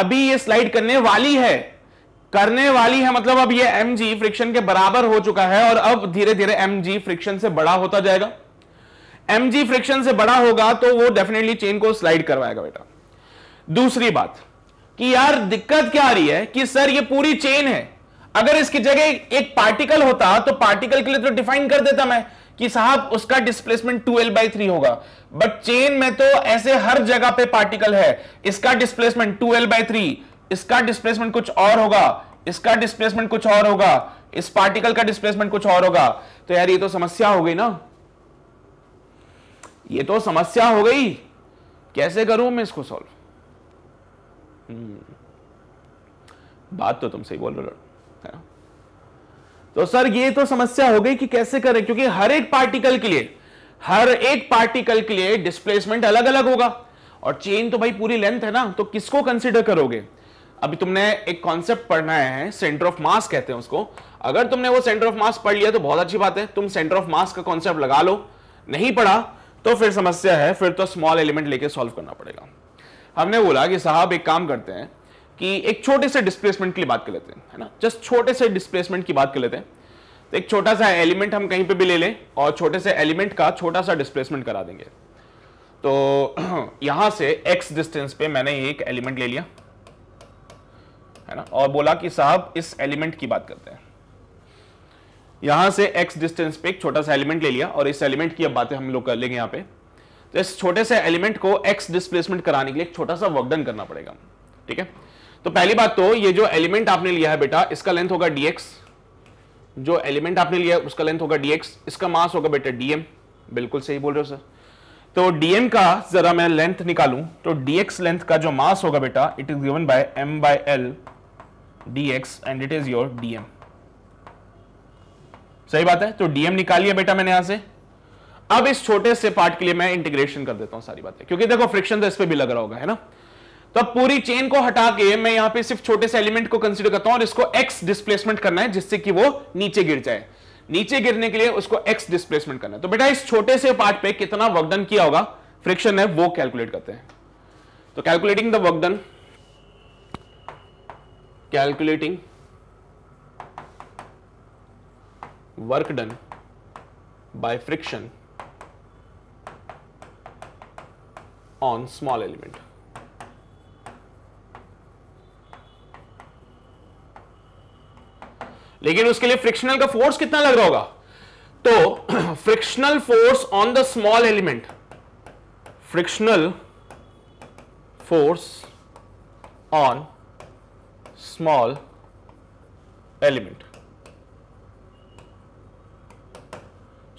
अभी ये स्लाइड करने वाली है करने वाली है मतलब अब ये एम फ्रिक्शन के बराबर हो चुका है और अब धीरे धीरे एम फ्रिक्शन से बड़ा होता जाएगा एम जी फ्रिक्शन से बड़ा होगा तो वो डेफिनेटली चेन को स्लाइड करवाएगा बेटा दूसरी बात कि यार दिक्कत क्या आ रही है कि सर ये पूरी चेन है अगर इसकी जगह एक पार्टिकल होता तो पार्टिकल के लिए तो डिफाइन कर देता मैं कि साहब उसका displacement 2l l by three होगा बट चेन में तो ऐसे हर जगह पे पार्टिकल है इसका displacement 2l l by three इसका डिस्प्लेसमेंट कुछ और होगा इसका डिस्प्लेसमेंट कुछ और होगा इस पार्टिकल का डिस्प्लेसमेंट कुछ और होगा तो यार ये तो समस्या हो गई ना ये तो समस्या हो गई कैसे करूं मैं इसको सॉल्व हम्म। बात तो तुम सही बोल रहे हो है तो सर ये तो समस्या हो गई कि कैसे करें क्योंकि हर एक पार्टिकल के लिए हर एक पार्टिकल के लिए डिस्प्लेसमेंट अलग अलग होगा और चेन तो भाई पूरी लेंथ है ना तो किसको कंसिडर करोगे अभी तुमने एक कॉन्सेप्ट पढ़ना है सेंटर ऑफ मास कहते हैं उसको अगर तुमने वो सेंटर ऑफ मास पढ़ लिया तो बहुत अच्छी बात है तुम सेंटर ऑफ मास का कॉन्सेप्ट लगा लो नहीं पढ़ा तो फिर समस्या है फिर तो स्मॉल एलिमेंट लेके सॉल्व करना पड़ेगा हमने बोला कि साहब एक काम करते हैं कि एक छोटे से डिस्प्लेसमेंट की बात कर लेते हैं है ना जस्ट छोटे से डिस्प्लेसमेंट की बात कर लेते हैं तो एक छोटा सा एलिमेंट हम कहीं पे भी ले लें और छोटे से एलिमेंट का छोटा सा डिस्प्लेसमेंट करा देंगे तो यहां से एक्स डिस्टेंस पे मैंने एक एलिमेंट ले लिया है ना और बोला कि साहब इस एलिमेंट की बात करते हैं यहां से एक्स डिस्टेंस पे एक छोटा सा एलिमेंट ले लिया और इस एलिमेंट की अब बातें हम लोग कर लेंगे यहां पे तो इस छोटे से एलिमेंट को एक्स डिस्प्लेसमेंट कराने के लिए एक छोटा सा वर्कडन करना पड़ेगा ठीक है तो पहली बात तो ये जो एलिमेंट आपने लिया है बेटा इसका लेंथ होगा डीएक्स जो एलिमेंट आपने लिया है उसका लेंथ होगा डीएक्स इसका मास होगा बेटा डीएम बिल्कुल सही बोल रहे हो सर तो डीएम का जरा मैं लेंथ निकालूं तो डीएक्स लेंथ का जो मास होगा बेटा it is given by m by l dx and it is your dm सही बात है तो डीएम निकाल लिया बेटा मैंने यहां से अब इस छोटे से पार्ट के लिए मैं इंटीग्रेशन कर देता हूं सारी बातें क्योंकि देखो फ्रिक्शन तो इस पर भी लग रहा होगा है ना तो अब पूरी चेन को हटा के मैं यहां पे सिर्फ छोटे से एलिमेंट को कंसीडर करता हूं और इसको एक्स डिस्प्लेसमेंट करना है जिससे कि वो नीचे गिर जाए नीचे गिरने के लिए उसको एक्स डिस्प्लेसमेंट करना है तो बेटा इस छोटे से पार्ट पे कितना वर्कडन किया होगा फ्रिक्शन है वो कैलकुलेट करते हैं तो calculating the work done calculating work done by friction on small element. लेकिन उसके लिए फ्रिक्शनल का फोर्स कितना लग रहा होगा तो frictional force on the small element frictional force on small element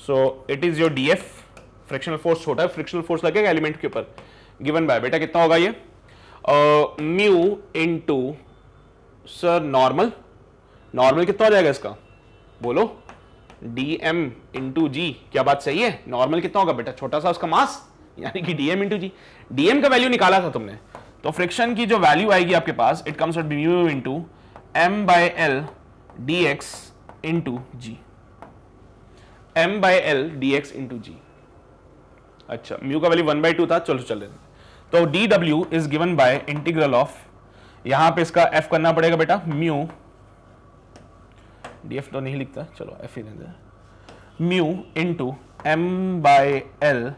so it is your df frictional force छोटा है फ्रिक्शनल फोर्स लगेगा एलिमेंट के ऊपर गिवन बाय बेटा कितना होगा ये mu into sir normal normal कितना हो जाएगा इसका बोलो डी एम इंटू जी क्या बात सही है नॉर्मल कितना होगा बेटा छोटा सा उसका मास यानी कि डीएम इंटू जी डीएम का वैल्यू निकाला था तुमने तो फ्रिक्शन की जो वैल्यू आएगी आपके पास it comes at mu into m by L D x into g m by L D x into g अच्छा म्यू का वैल्यू वन बाई टू था चलो चल रहे तो d W is given by integral of यहां पे इसका एफ करना पड़ेगा बेटा म्यू डी एफ तो नहीं लिखता चलो एफ ही दे mu into m by l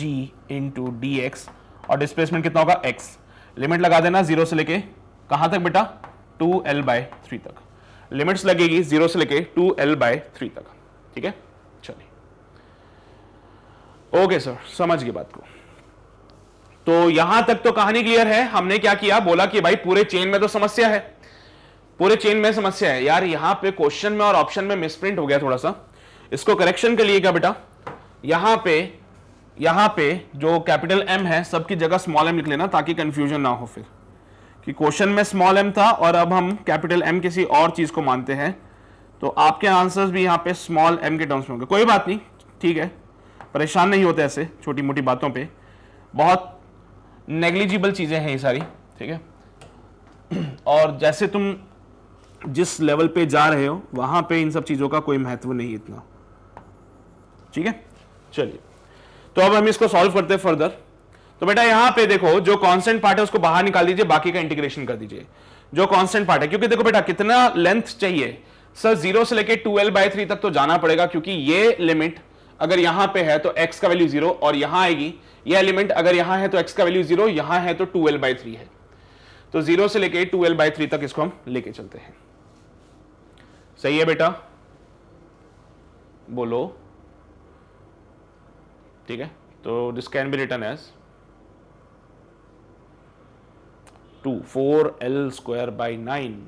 g into d x और डिस्प्लेसमेंट कितना होगा एक्स लिमिट लगा देना जीरो से लेके कहां तक बेटा टू एल बाय थ्री तक लिमिट्स लगेगी जीरो से लेके टू एल बाय थ्री तक ठीक है ओके सर समझ गए बात को तो यहां तक तो कहानी क्लियर है हमने क्या किया बोला कि भाई पूरे चेन में तो समस्या है पूरे चेन में समस्या है यार यहां पे क्वेश्चन में और ऑप्शन में मिसप्रिंट हो गया थोड़ा सा इसको करेक्शन के लिए क्या बेटा यहां पे यहां पे जो कैपिटल एम है सबकी जगह स्मॉल एम लिख लेना ताकि कंफ्यूजन ना हो फिर कि क्वेश्चन में स्मॉल एम था और अब हम कैपिटल एम किसी और चीज को मानते हैं तो आपके आंसर्स भी यहां पे स्मॉल एम के टर्म्स में होंगे कोई बात नहीं ठीक है परेशान नहीं होते ऐसे छोटी मोटी बातों पे बहुत नेग्लिजिबल चीज़ें हैं ये सारी ठीक है और जैसे तुम जिस लेवल पे जा रहे हो वहाँ पे इन सब चीज़ों का कोई महत्व नहीं इतना ठीक है चलिए तो अब हम इसको सॉल्व करते हैं फर्दर तो बेटा यहाँ पे देखो जो कॉन्स्टेंट पार्ट है उसको बाहर निकाल दीजिए बाकी का इंटीग्रेशन कर दीजिए जो कॉन्स्टेंट पार्ट है क्योंकि देखो बेटा कितना लेंथ चाहिए सर जीरो से लेके टू एल बाई थ्री तक तो जाना पड़ेगा क्योंकि ये लिमिट अगर यहां पे है तो x का वैल्यू जीरो और यहां आएगी ये एलिमेंट अगर यहां है तो x का वैल्यू जीरो यहां है तो टू एल बाई थ्री है तो जीरो से लेके टू एल बाई थ्री तक इसको हम लेके चलते हैं सही है बेटा बोलो ठीक है तो this can be written as two four L square by nine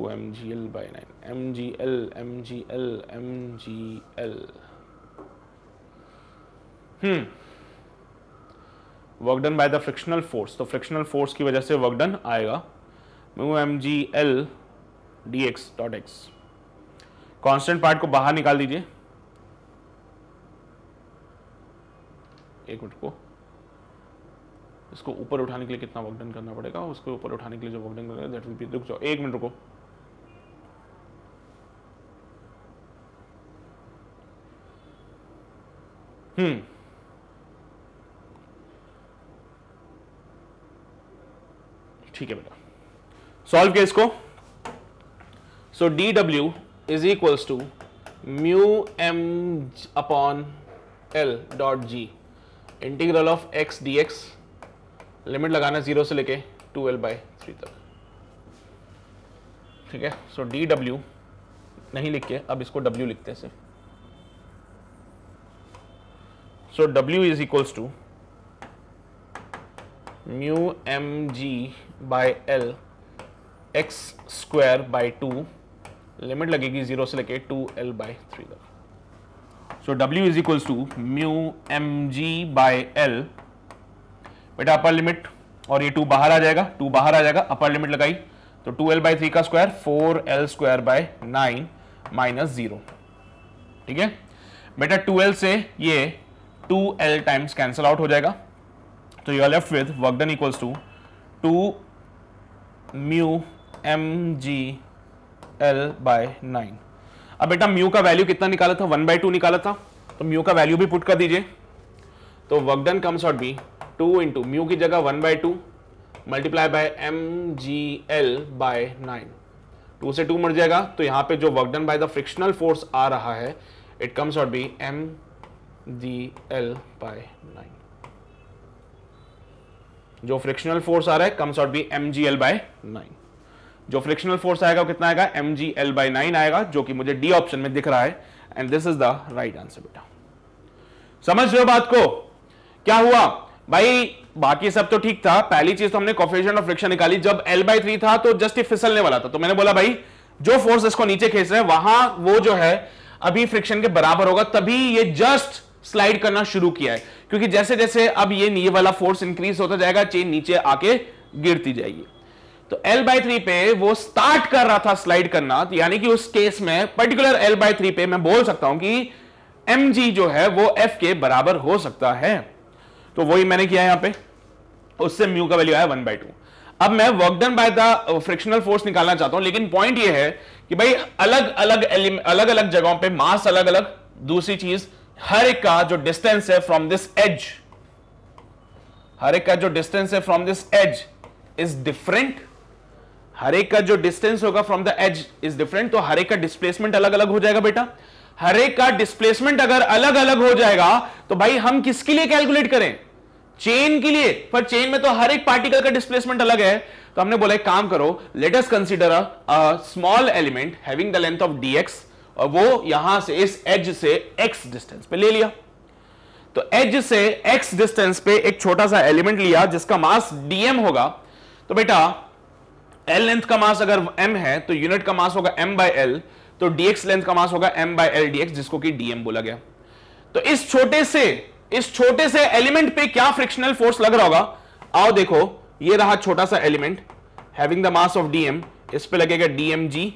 two M M ji L by nine 2 mgl by 9 mgl mgl mgl hmm work done by the frictional force तो फ्रिक्शनल फोर्स की वजह से work done आएगा mu M जी L D X dot X constant part को बाहर निकाल दीजिए एक मिनट को इसको ऊपर उठाने के लिए कितना वर्क डन करना पड़ेगा उसको ऊपर उठाने के लिए जो वर्क डन करेगा दैट विल बी रुक जाओ एक मिनट रुको हम्म ठीक है बेटा सॉल्व किया इसको so D W is equals to mu M upon L dot G integral of X D x limit लगाना जीरो से लेके टू एल बाई थ्री तक ठीक है सो डी डब्ल्यू नहीं लिख के अब इसको डब्ल्यू लिखते हैं सिर्फ So, W is equals to mu mg by L x square by 2 limit लगेगी 0 से लेके 2 L by 3 तक so W is equals to mu mg by l L बेटा अपर लिमिट और ये 2 बाहर आ जाएगा 2 बाहर आ जाएगा अपर लिमिट लगाई तो 2 एल बाई थ्री का square 4 L square by nine minus zero ठीक है बेटा 2L से ये two L times cancel out हो जाएगा तो you are left with work done equals to two mu M ji L by nine अब बेटा म्यू का वैल्यू कितना निकाला था वन बाय टू निकाला था तो म्यू का वैल्यू भी पुट कर दीजिए तो work done comes out be two into mu की जगह one by two multiply by M ji L by nine two से टू मर जाएगा तो यहां पे जो work done by the frictional force आ रहा है it comes out be M dl by 9 जो फ्रिक्शनल फोर्स आ रहा है comes out be M G L nine जो फ्रिक्शनल फोर्स आएगा वो कितना आएगा M G L by nine आएगा जो कि मुझे डी ऑप्शन में दिख रहा है and this is the right answer बेटा समझ रहे हो बात को क्या हुआ भाई बाकी सब तो ठीक था पहली चीज तो हमने कॉफिशियंट ऑफ फ्रिक्शन निकाली जब एल बाई थ्री था तो जस्ट फिसलने वाला था तो मैंने बोला भाई जो फोर्स इसको नीचे खींच रहे हैं वहां वो जो है अभी फ्रिक्शन के बराबर होगा तभी ये जस्ट स्लाइड करना शुरू किया है क्योंकि जैसे जैसे अब ये नीचे वाला फोर्स इंक्रीज होता जाएगा चेन नीचे आके गिरती जाएगी तो एल बाई थ्री पे वो स्टार्ट कर रहा था स्लाइड करना तो यानी कि उस केस में पर्टिकुलर एल बाई थ्री पे मैं बोल सकता हूं कि एम जी जो है वो एफ के बराबर हो सकता है तो वही मैंने किया यहां पे उससे म्यू का वैल्यू आया वन बाई टू अब मैं work done by the frictional force निकालना चाहता हूं लेकिन पॉइंट ये है कि भाई अलग अलग अलग अलग जगहों पे मास अलग अलग दूसरी चीज हर एक का जो डिस्टेंस है फ्रॉम दिस एज हर एक का जो डिस्टेंस है from this edge is different हर एक का जो डिस्टेंस होगा from the edge is different तो हर एक का डिस्प्लेसमेंट अलग अलग हो जाएगा बेटा हर एक का डिस्प्लेसमेंट अगर अलग अलग हो जाएगा तो भाई हम किसके लिए कैलकुलेट करें चेन के लिए पर चेन में तो हर एक पार्टिकल का डिस्प्लेसमेंट अलग है तो हमने बोला एक काम करो let's consider a small element having the length of DX और वो यहां से इस एज से एक्स डिस्टेंस पे ले लिया तो एज से एक्स डिस्टेंस पे एक छोटा सा एलिमेंट लिया जिसका मास डीएम होगा तो बेटा एल लेंथ का मास अगर एम है तो यूनिट का मास होगा एम बाई एल तो डीएक्स लेंथ का मास होगा एम बाई एल डीएक्स जिसको कि डीएम बोला गया तो इस छोटे से इस छोटे से एलिमेंट पे क्या फ्रिक्शनल फोर्स लग रहा होगा आओ देखो ये रहा छोटा सा element having the mass of DM इस पे लगेगा DMG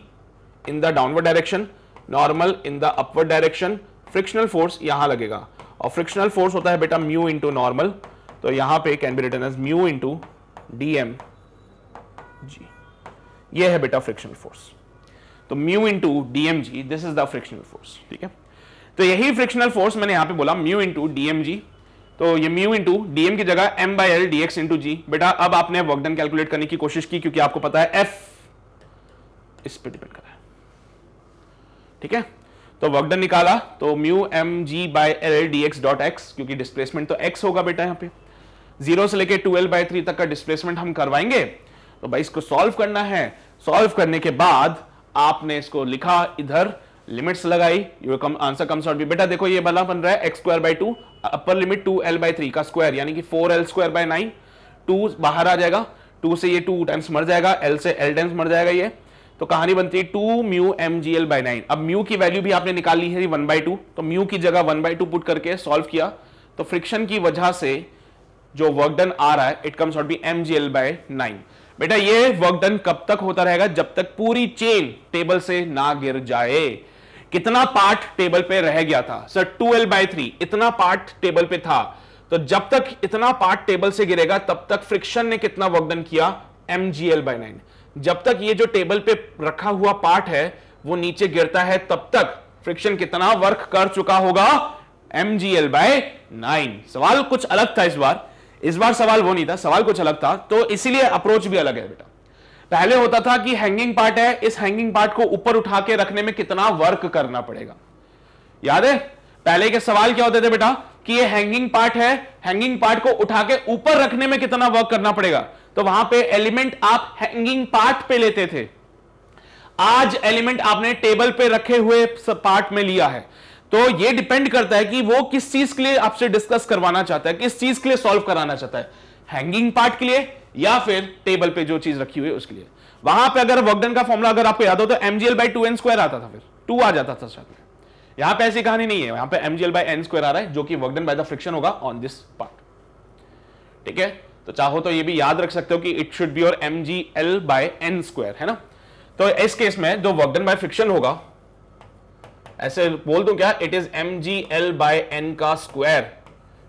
in the downward direction normal in the upward direction frictional force यहां लगेगा और फ्रिक्शनल फोर्स होता है बेटा म्यू इंटू नॉर्मल तो यहां पे can be written as mu into D M जी ये है बेटा फ्रिक्शनल फोर्स तो mu into D M G this is the frictional force ठीक है तो यही फ्रिक्शनल फोर्स मैंने यहां पे बोला म्यू इंटू डी एम जी तो ये म्यू इंटू डीएम की जगह M by L D x into G बेटा अब आपने वर्कडन कैलकुलेट करने की कोशिश की क्योंकि आपको पता है एफ इस पर डिपेंड करा ठीक है तो वर्कडन निकाला तो mu M G by L D X dot X क्योंकि डिस्प्लेसमेंट तो एक्स होगा बेटा यहाँ पे जीरो से लेके ट्वेल्व बाई थ्री तक का डिस्प्लेसमेंट हम करवाएंगे तो भाई इसको सॉल्व करना है सॉल्व करने के बाद आपने इसको लिखा इधर लिमिट्स लगाई you come answer come out भी बेटा देखो ये बना बन रहा है X square by two upper limit two L by three का स्क्वायर यानी कि four L square by nine two बाहर आ जाएगा टू से ये टू टाइम्स मर जाएगा एल से एल टाइम्स मर जाएगा ये तो कहानी बनती है two mu M ji L by nine अब म्यू की वैल्यू भी आपने निकाल ली है वन बाई टू तो म्यू की जगह वन बाय टू पुट करके सॉल्व किया तो फ्रिक्शन की वजह से जो वर्क डन आ रहा है it comes out be M G L by nine बेटा ये वर्क डन कब तक होता रहेगा जब तक पूरी चेन टेबल से ना गिर जाए कितना पार्ट टेबल पे रह गया था sir two L by three इतना पार्ट टेबल पे था तो जब तक इतना पार्ट टेबल से गिरेगा तब तक फ्रिक्शन ने कितना वर्क डन किया M ji L by nine जब तक ये जो टेबल पे रखा हुआ पार्ट है वो नीचे गिरता है तब तक फ्रिक्शन कितना वर्क कर चुका होगा M ji L by nine सवाल कुछ अलग था इस बार इस बार सवाल वो नहीं था सवाल कुछ अलग था तो इसीलिए अप्रोच भी अलग है बेटा पहले होता था कि हैंगिंग पार्ट है इस हैंगिंग पार्ट को ऊपर उठा के रखने में कितना वर्क करना पड़ेगा याद है पहले के सवाल क्या होते थे बेटा कि ये हैंगिंग पार्ट है हैंगिंग पार्ट को उठा के ऊपर रखने में कितना वर्क करना पड़ेगा तो वहां पे एलिमेंट आप हैंगिंग पार्ट पे लेते थे आज एलिमेंट आपने टेबल पे रखे हुए पार्ट में लिया है तो ये डिपेंड करता है कि वो किस चीज के लिए आपसे डिस्कस करवाना चाहता है किस चीज के लिए सॉल्व कराना चाहता है हैंगिंग पार्ट के लिए या फिर टेबल पे जो चीज रखी हुई है उसके लिए वहां पे अगर वर्कडन का फॉर्मुला अगर आपको याद हो तो MGL by two N square आता था फिर टू आ जाता था साथ में यहां पर ऐसी कहानी नहीं है यहां पर एमजीएल बाई एन स्क्वायर आ रहा है जो कि वर्कडन बाय द फ्रिक्शन होगा ऑन दिस पार्ट ठीक है तो चाहो तो ये भी याद रख सकते हो कि इट शुड बी और M ji L by N square है ना तो इस केस में जो वर्क डन बाय फ्रिक्शन होगा ऐसे बोल दू क्या it is M ji L by N का square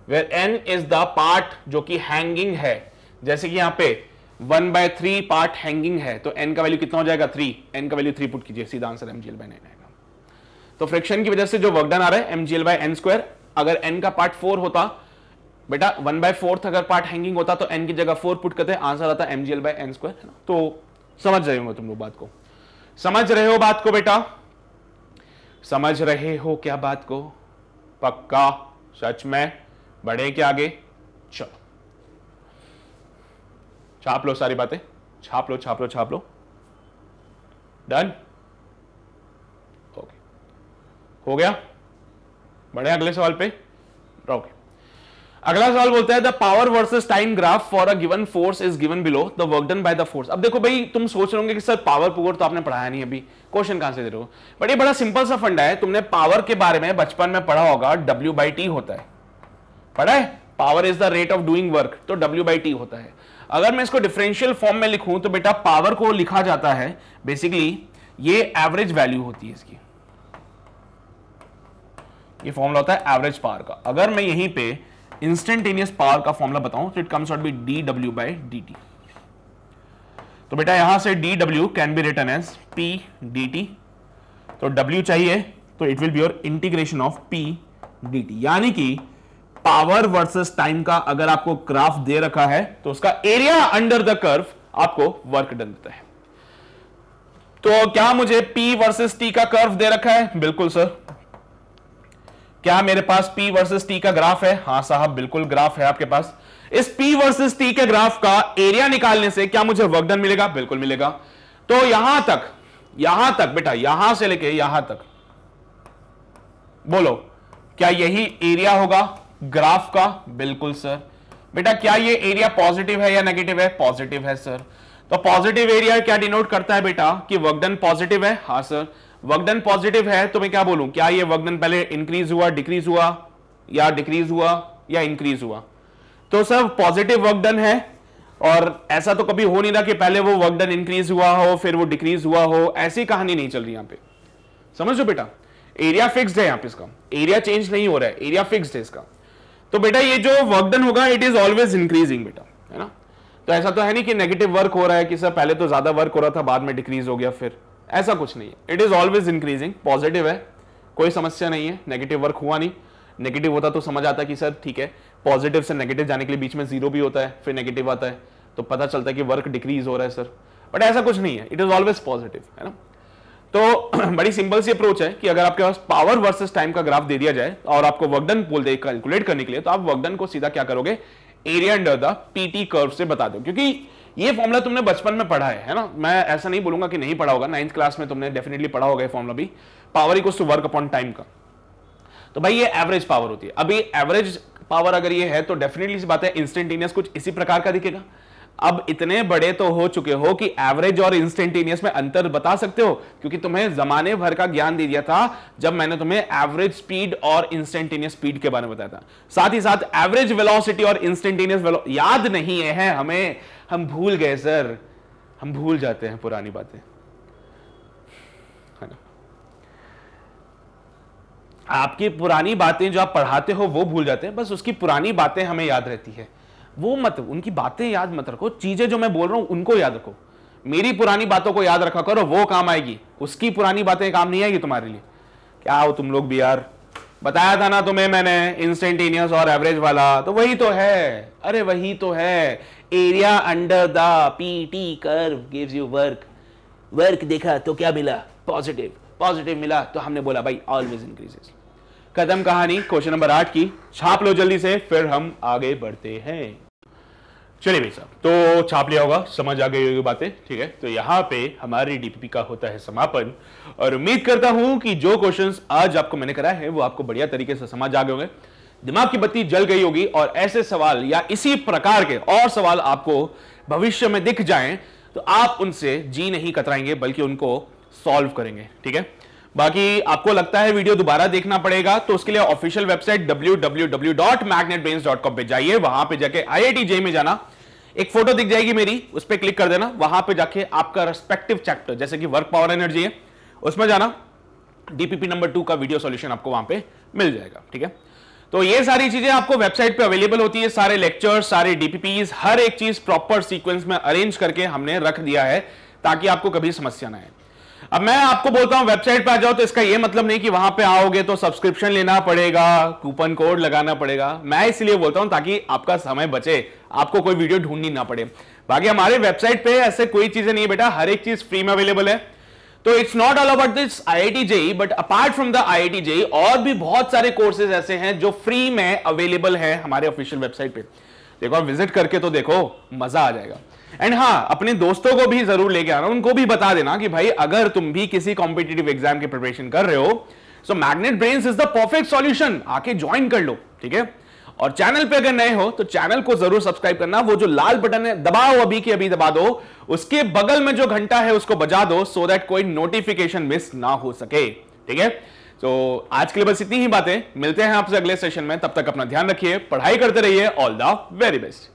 where N is the part जो कि हैंगिंग है जैसे कि यहां पे one by three part hanging है तो एन का वैल्यू कितना हो जाएगा थ्री एन का वैल्यू थ्री पुट कीजिए सीधा answer M ji L by nine आएगा तो फ्रिक्शन की वजह से जो वर्कडन आ रहा है M ji L by N square अगर एन का पार्ट फोर होता है बेटा वन बाय फोर्थ अगर पार्ट हैंगिंग होता तो एन की जगह फोर पुट करते आंसर आता M ji L by N square है ना तो समझ रहे हो तुम लोग बात को समझ रहे हो बात को बेटा समझ रहे हो क्या बात को पक्का सच में बढ़े क्या आगे चलो छाप लो सारी बातें छाप लो छाप लो छाप लो डन ओके हो गया बढ़े अगले सवाल पे ओके अगला सवाल बोलता है the power versus time graph for a given force is given below the work done by the force अब देखो भाई तुम सोच रहे होंगे कि सर पावर पुअर तो आपने पढ़ाया नहीं अभी क्वेश्चन कहां से दे रहे हो बट ये बड़ा सिंपल सा फंडा है तुमने पावर के बारे में बचपन में पढ़ा होगा डब्ल्यू बाई टी होता है पढ़ा है power is the rate of doing work तो डब्ल्यू बाई टी होता है अगर मैं इसको डिफरेंशियल फॉर्म में लिखूं तो बेटा पावर को लिखा जाता है बेसिकली ये एवरेज वैल्यू होती है इसकी ये फॉर्मूला होता है एवरेज पावर का अगर मैं यहीं पर इंस्टेंटेनियस पावर का फॉर्मुला बताऊं तो it comes out be D W by D T तो बेटा यहां से D W can be written as P D T तो डब्ल्यू चाहिए तो it will be your integration of P D T यानी कि पावर वर्सेस टाइम का अगर आपको ग्राफ दे रखा है तो उसका एरिया अंडर द कर्व आपको वर्क डन देता है तो क्या मुझे P वर्सेस T का कर्व दे रखा है बिल्कुल सर क्या मेरे पास पी वर्सेस टी का ग्राफ है हाँ साहब बिल्कुल ग्राफ है आपके पास इस पी वर्सेस टी के ग्राफ का एरिया निकालने से क्या मुझे वर्कडन मिलेगा बिल्कुल मिलेगा तो यहां तक यहां तक बेटा यहां से लेके यहां तक बोलो क्या यही एरिया होगा ग्राफ का बिल्कुल सर बेटा क्या ये एरिया पॉजिटिव है या नेगेटिव है पॉजिटिव है सर तो पॉजिटिव एरिया क्या डिनोट करता है बेटा कि वर्कडन पॉजिटिव है हाँ सर वर्कडन पॉजिटिव है तो मैं क्या बोलूं क्या ये वर्कडन पहले इंक्रीज हुआ डिक्रीज हुआ या डिक्रीज हुआ या इंक्रीज हुआ तो सर पॉजिटिव वर्कडन है और ऐसा तो कभी हो नहीं रहा कि पहले वो वर्कडन इंक्रीज हुआ हो फिर वो डिक्रीज हुआ हो ऐसी कहानी नहीं चल रही यहां पे समझ लो बेटा एरिया फिक्स्ड है यहां पे इसका एरिया चेंज नहीं हो रहा है एरिया फिक्स्ड है इसका तो बेटा ये जो वर्कडन होगा इट इज ऑलवेज इंक्रीजिंग बेटा है ना तो ऐसा तो है नहीं कि नेगेटिव वर्क हो रहा है कि सर पहले तो ज्यादा वर्क हो रहा था बाद में डिक्रीज हो गया फिर ऐसा कुछ नहीं है it is always increasing positive है कोई समस्या नहीं है नेगेटिव वर्क हुआ नहीं नेगेटिव होता तो समझ आता कि सर ठीक है पॉजिटिव से नेगेटिव जाने के लिए बीच में जीरो भी होता है फिर नेगेटिव आता है तो पता चलता है कि वर्क डिक्रीज हो रहा है सर बट ऐसा कुछ नहीं है इट इज़ ऑलवेज पॉजिटिव है ना तो बड़ी सिंपल सी अप्रोच है कि अगर आपके पास पावर वर्सेस टाइम का ग्राफ दे दिया जाए और आपको वर्कडन बोल दे कैलकुलेट करने के लिए तो आप वर्कडन को सीधा क्या करोगे area under the PT curve से बता दो क्योंकि ये फॉर्मुला तुमने बचपन में पढ़ा है है ना मैं ऐसा नहीं बोलूंगा कि नहीं पढ़ा होगा नाइन्थ क्लास में तुमने डेफिनेटली पढ़ा होगा ये फॉर्मुला भी power equals to work upon time का तो भाई ये एवरेज पावर होती है अभी एवरेज पावर अगर ये है तो डेफिनेटली बात है इंस्टेंटेनियस कुछ इसी प्रकार का दिखेगा अब इतने बड़े तो हो चुके हो कि एवरेज और इंस्टेंटेनियस में अंतर बता सकते हो क्योंकि तुम्हें जमाने भर का ज्ञान दे दिया था जब मैंने तुम्हें एवरेज स्पीड और इंस्टेंटेनियस स्पीड के बारे में बताया था साथ ही साथ एवरेज वेलोसिटी और इंस्टेंटेनियस याद नहीं है हमें हम भूल गए सर हम भूल जाते हैं पुरानी बातें आपकी पुरानी बातें जो आप पढ़ाते हो वो भूल जाते हैं बस उसकी पुरानी बातें हमें याद रहती है वो मत उनकी बातें याद मत रखो चीज़ें जो मैं बोल रहा हूँ उनको याद रखो मेरी पुरानी बातों को याद रखा करो वो काम आएगी उसकी पुरानी बातें काम नहीं आएगी तुम्हारे लिए क्या हो तुम लोग भी यार बताया था ना तुम्हें मैंने इंस्टेंटेनियस और एवरेज वाला तो वही तो है अरे वही तो है area under the PT curve gives you work work देखा तो क्या मिला पॉजिटिव पॉजिटिव मिला तो हमने बोला भाई ऑलवेज इंक्रीजेस कदम कहानी क्वेश्चन नंबर आठ की छाप लो जल्दी से फिर हम आगे बढ़ते हैं चलिए भाई साहब तो छाप लिया होगा समझ आ गई होगी बातें ठीक है तो यहाँ पे हमारी डीपीपी का होता है समापन और उम्मीद करता हूं कि जो क्वेश्चंस आज आपको मैंने कराए हैं वो आपको बढ़िया तरीके से समझ आ गए होंगे दिमाग की बत्ती जल गई होगी और ऐसे सवाल या इसी प्रकार के और सवाल आपको भविष्य में दिख जाएं तो आप उनसे जी नहीं कतराएंगे बल्कि उनको सॉल्व करेंगे ठीक है बाकी आपको लगता है वीडियो दोबारा देखना पड़ेगा तो उसके लिए official website W W W dot dot com पर जाइए वहां पर जाके आई आई टी जे में जाना एक फोटो दिख जाएगी मेरी उस पर क्लिक कर देना वहां पे जाके आपका रेस्पेक्टिव चैप्टर जैसे कि वर्क पावर एनर्जी है उसमें जाना डीपीपी नंबर टू का वीडियो सॉल्यूशन आपको वहां पे मिल जाएगा ठीक है तो ये सारी चीजें आपको वेबसाइट पे अवेलेबल होती है सारे लेक्चर सारे डीपीपीज हर एक चीज प्रॉपर सीक्वेंस में अरेंज करके हमने रख दिया है ताकि आपको कभी समस्या ना आए अब मैं आपको बोलता हूं वेबसाइट पर आ जाओ तो इसका यह मतलब नहीं कि वहां पे आओगे तो सब्सक्रिप्शन लेना पड़ेगा कूपन कोड लगाना पड़ेगा मैं इसलिए बोलता हूं ताकि आपका समय बचे आपको कोई वीडियो ढूंढनी ना पड़े बाकी हमारे वेबसाइट पे ऐसे कोई चीजें नहीं है बेटा हर एक चीज फ्री में अवेलेबल है तो it's not all about this I T JEE but apart from the T JEE और भी बहुत सारे कोर्सेज ऐसे हैं जो फ्री में अवेलेबल है हमारे ऑफिशियल वेबसाइट पे देखो विजिट करके तो देखो मजा आ जाएगा एंड हाँ अपने दोस्तों को भी जरूर लेके आना उनको भी बता देना कि भाई अगर तुम भी किसी कॉम्पिटेटिव एग्जाम की प्रिपरेशन कर रहे हो so Magnet Brain is the perfect solution आके ज्वाइन कर लो ठीक है और चैनल पे अगर नए हो तो चैनल को जरूर सब्सक्राइब करना वो जो लाल बटन है दबाओ अभी की अभी दबा दो उसके बगल में जो घंटा है उसको बजा दो सो दैट कोई नोटिफिकेशन मिस ना हो सके ठीक है तो आज के लिए बस इतनी ही बातें मिलते हैं आपसे अगले सेशन में तब तक अपना ध्यान रखिए पढ़ाई करते रहिए ऑल द वेरी बेस्ट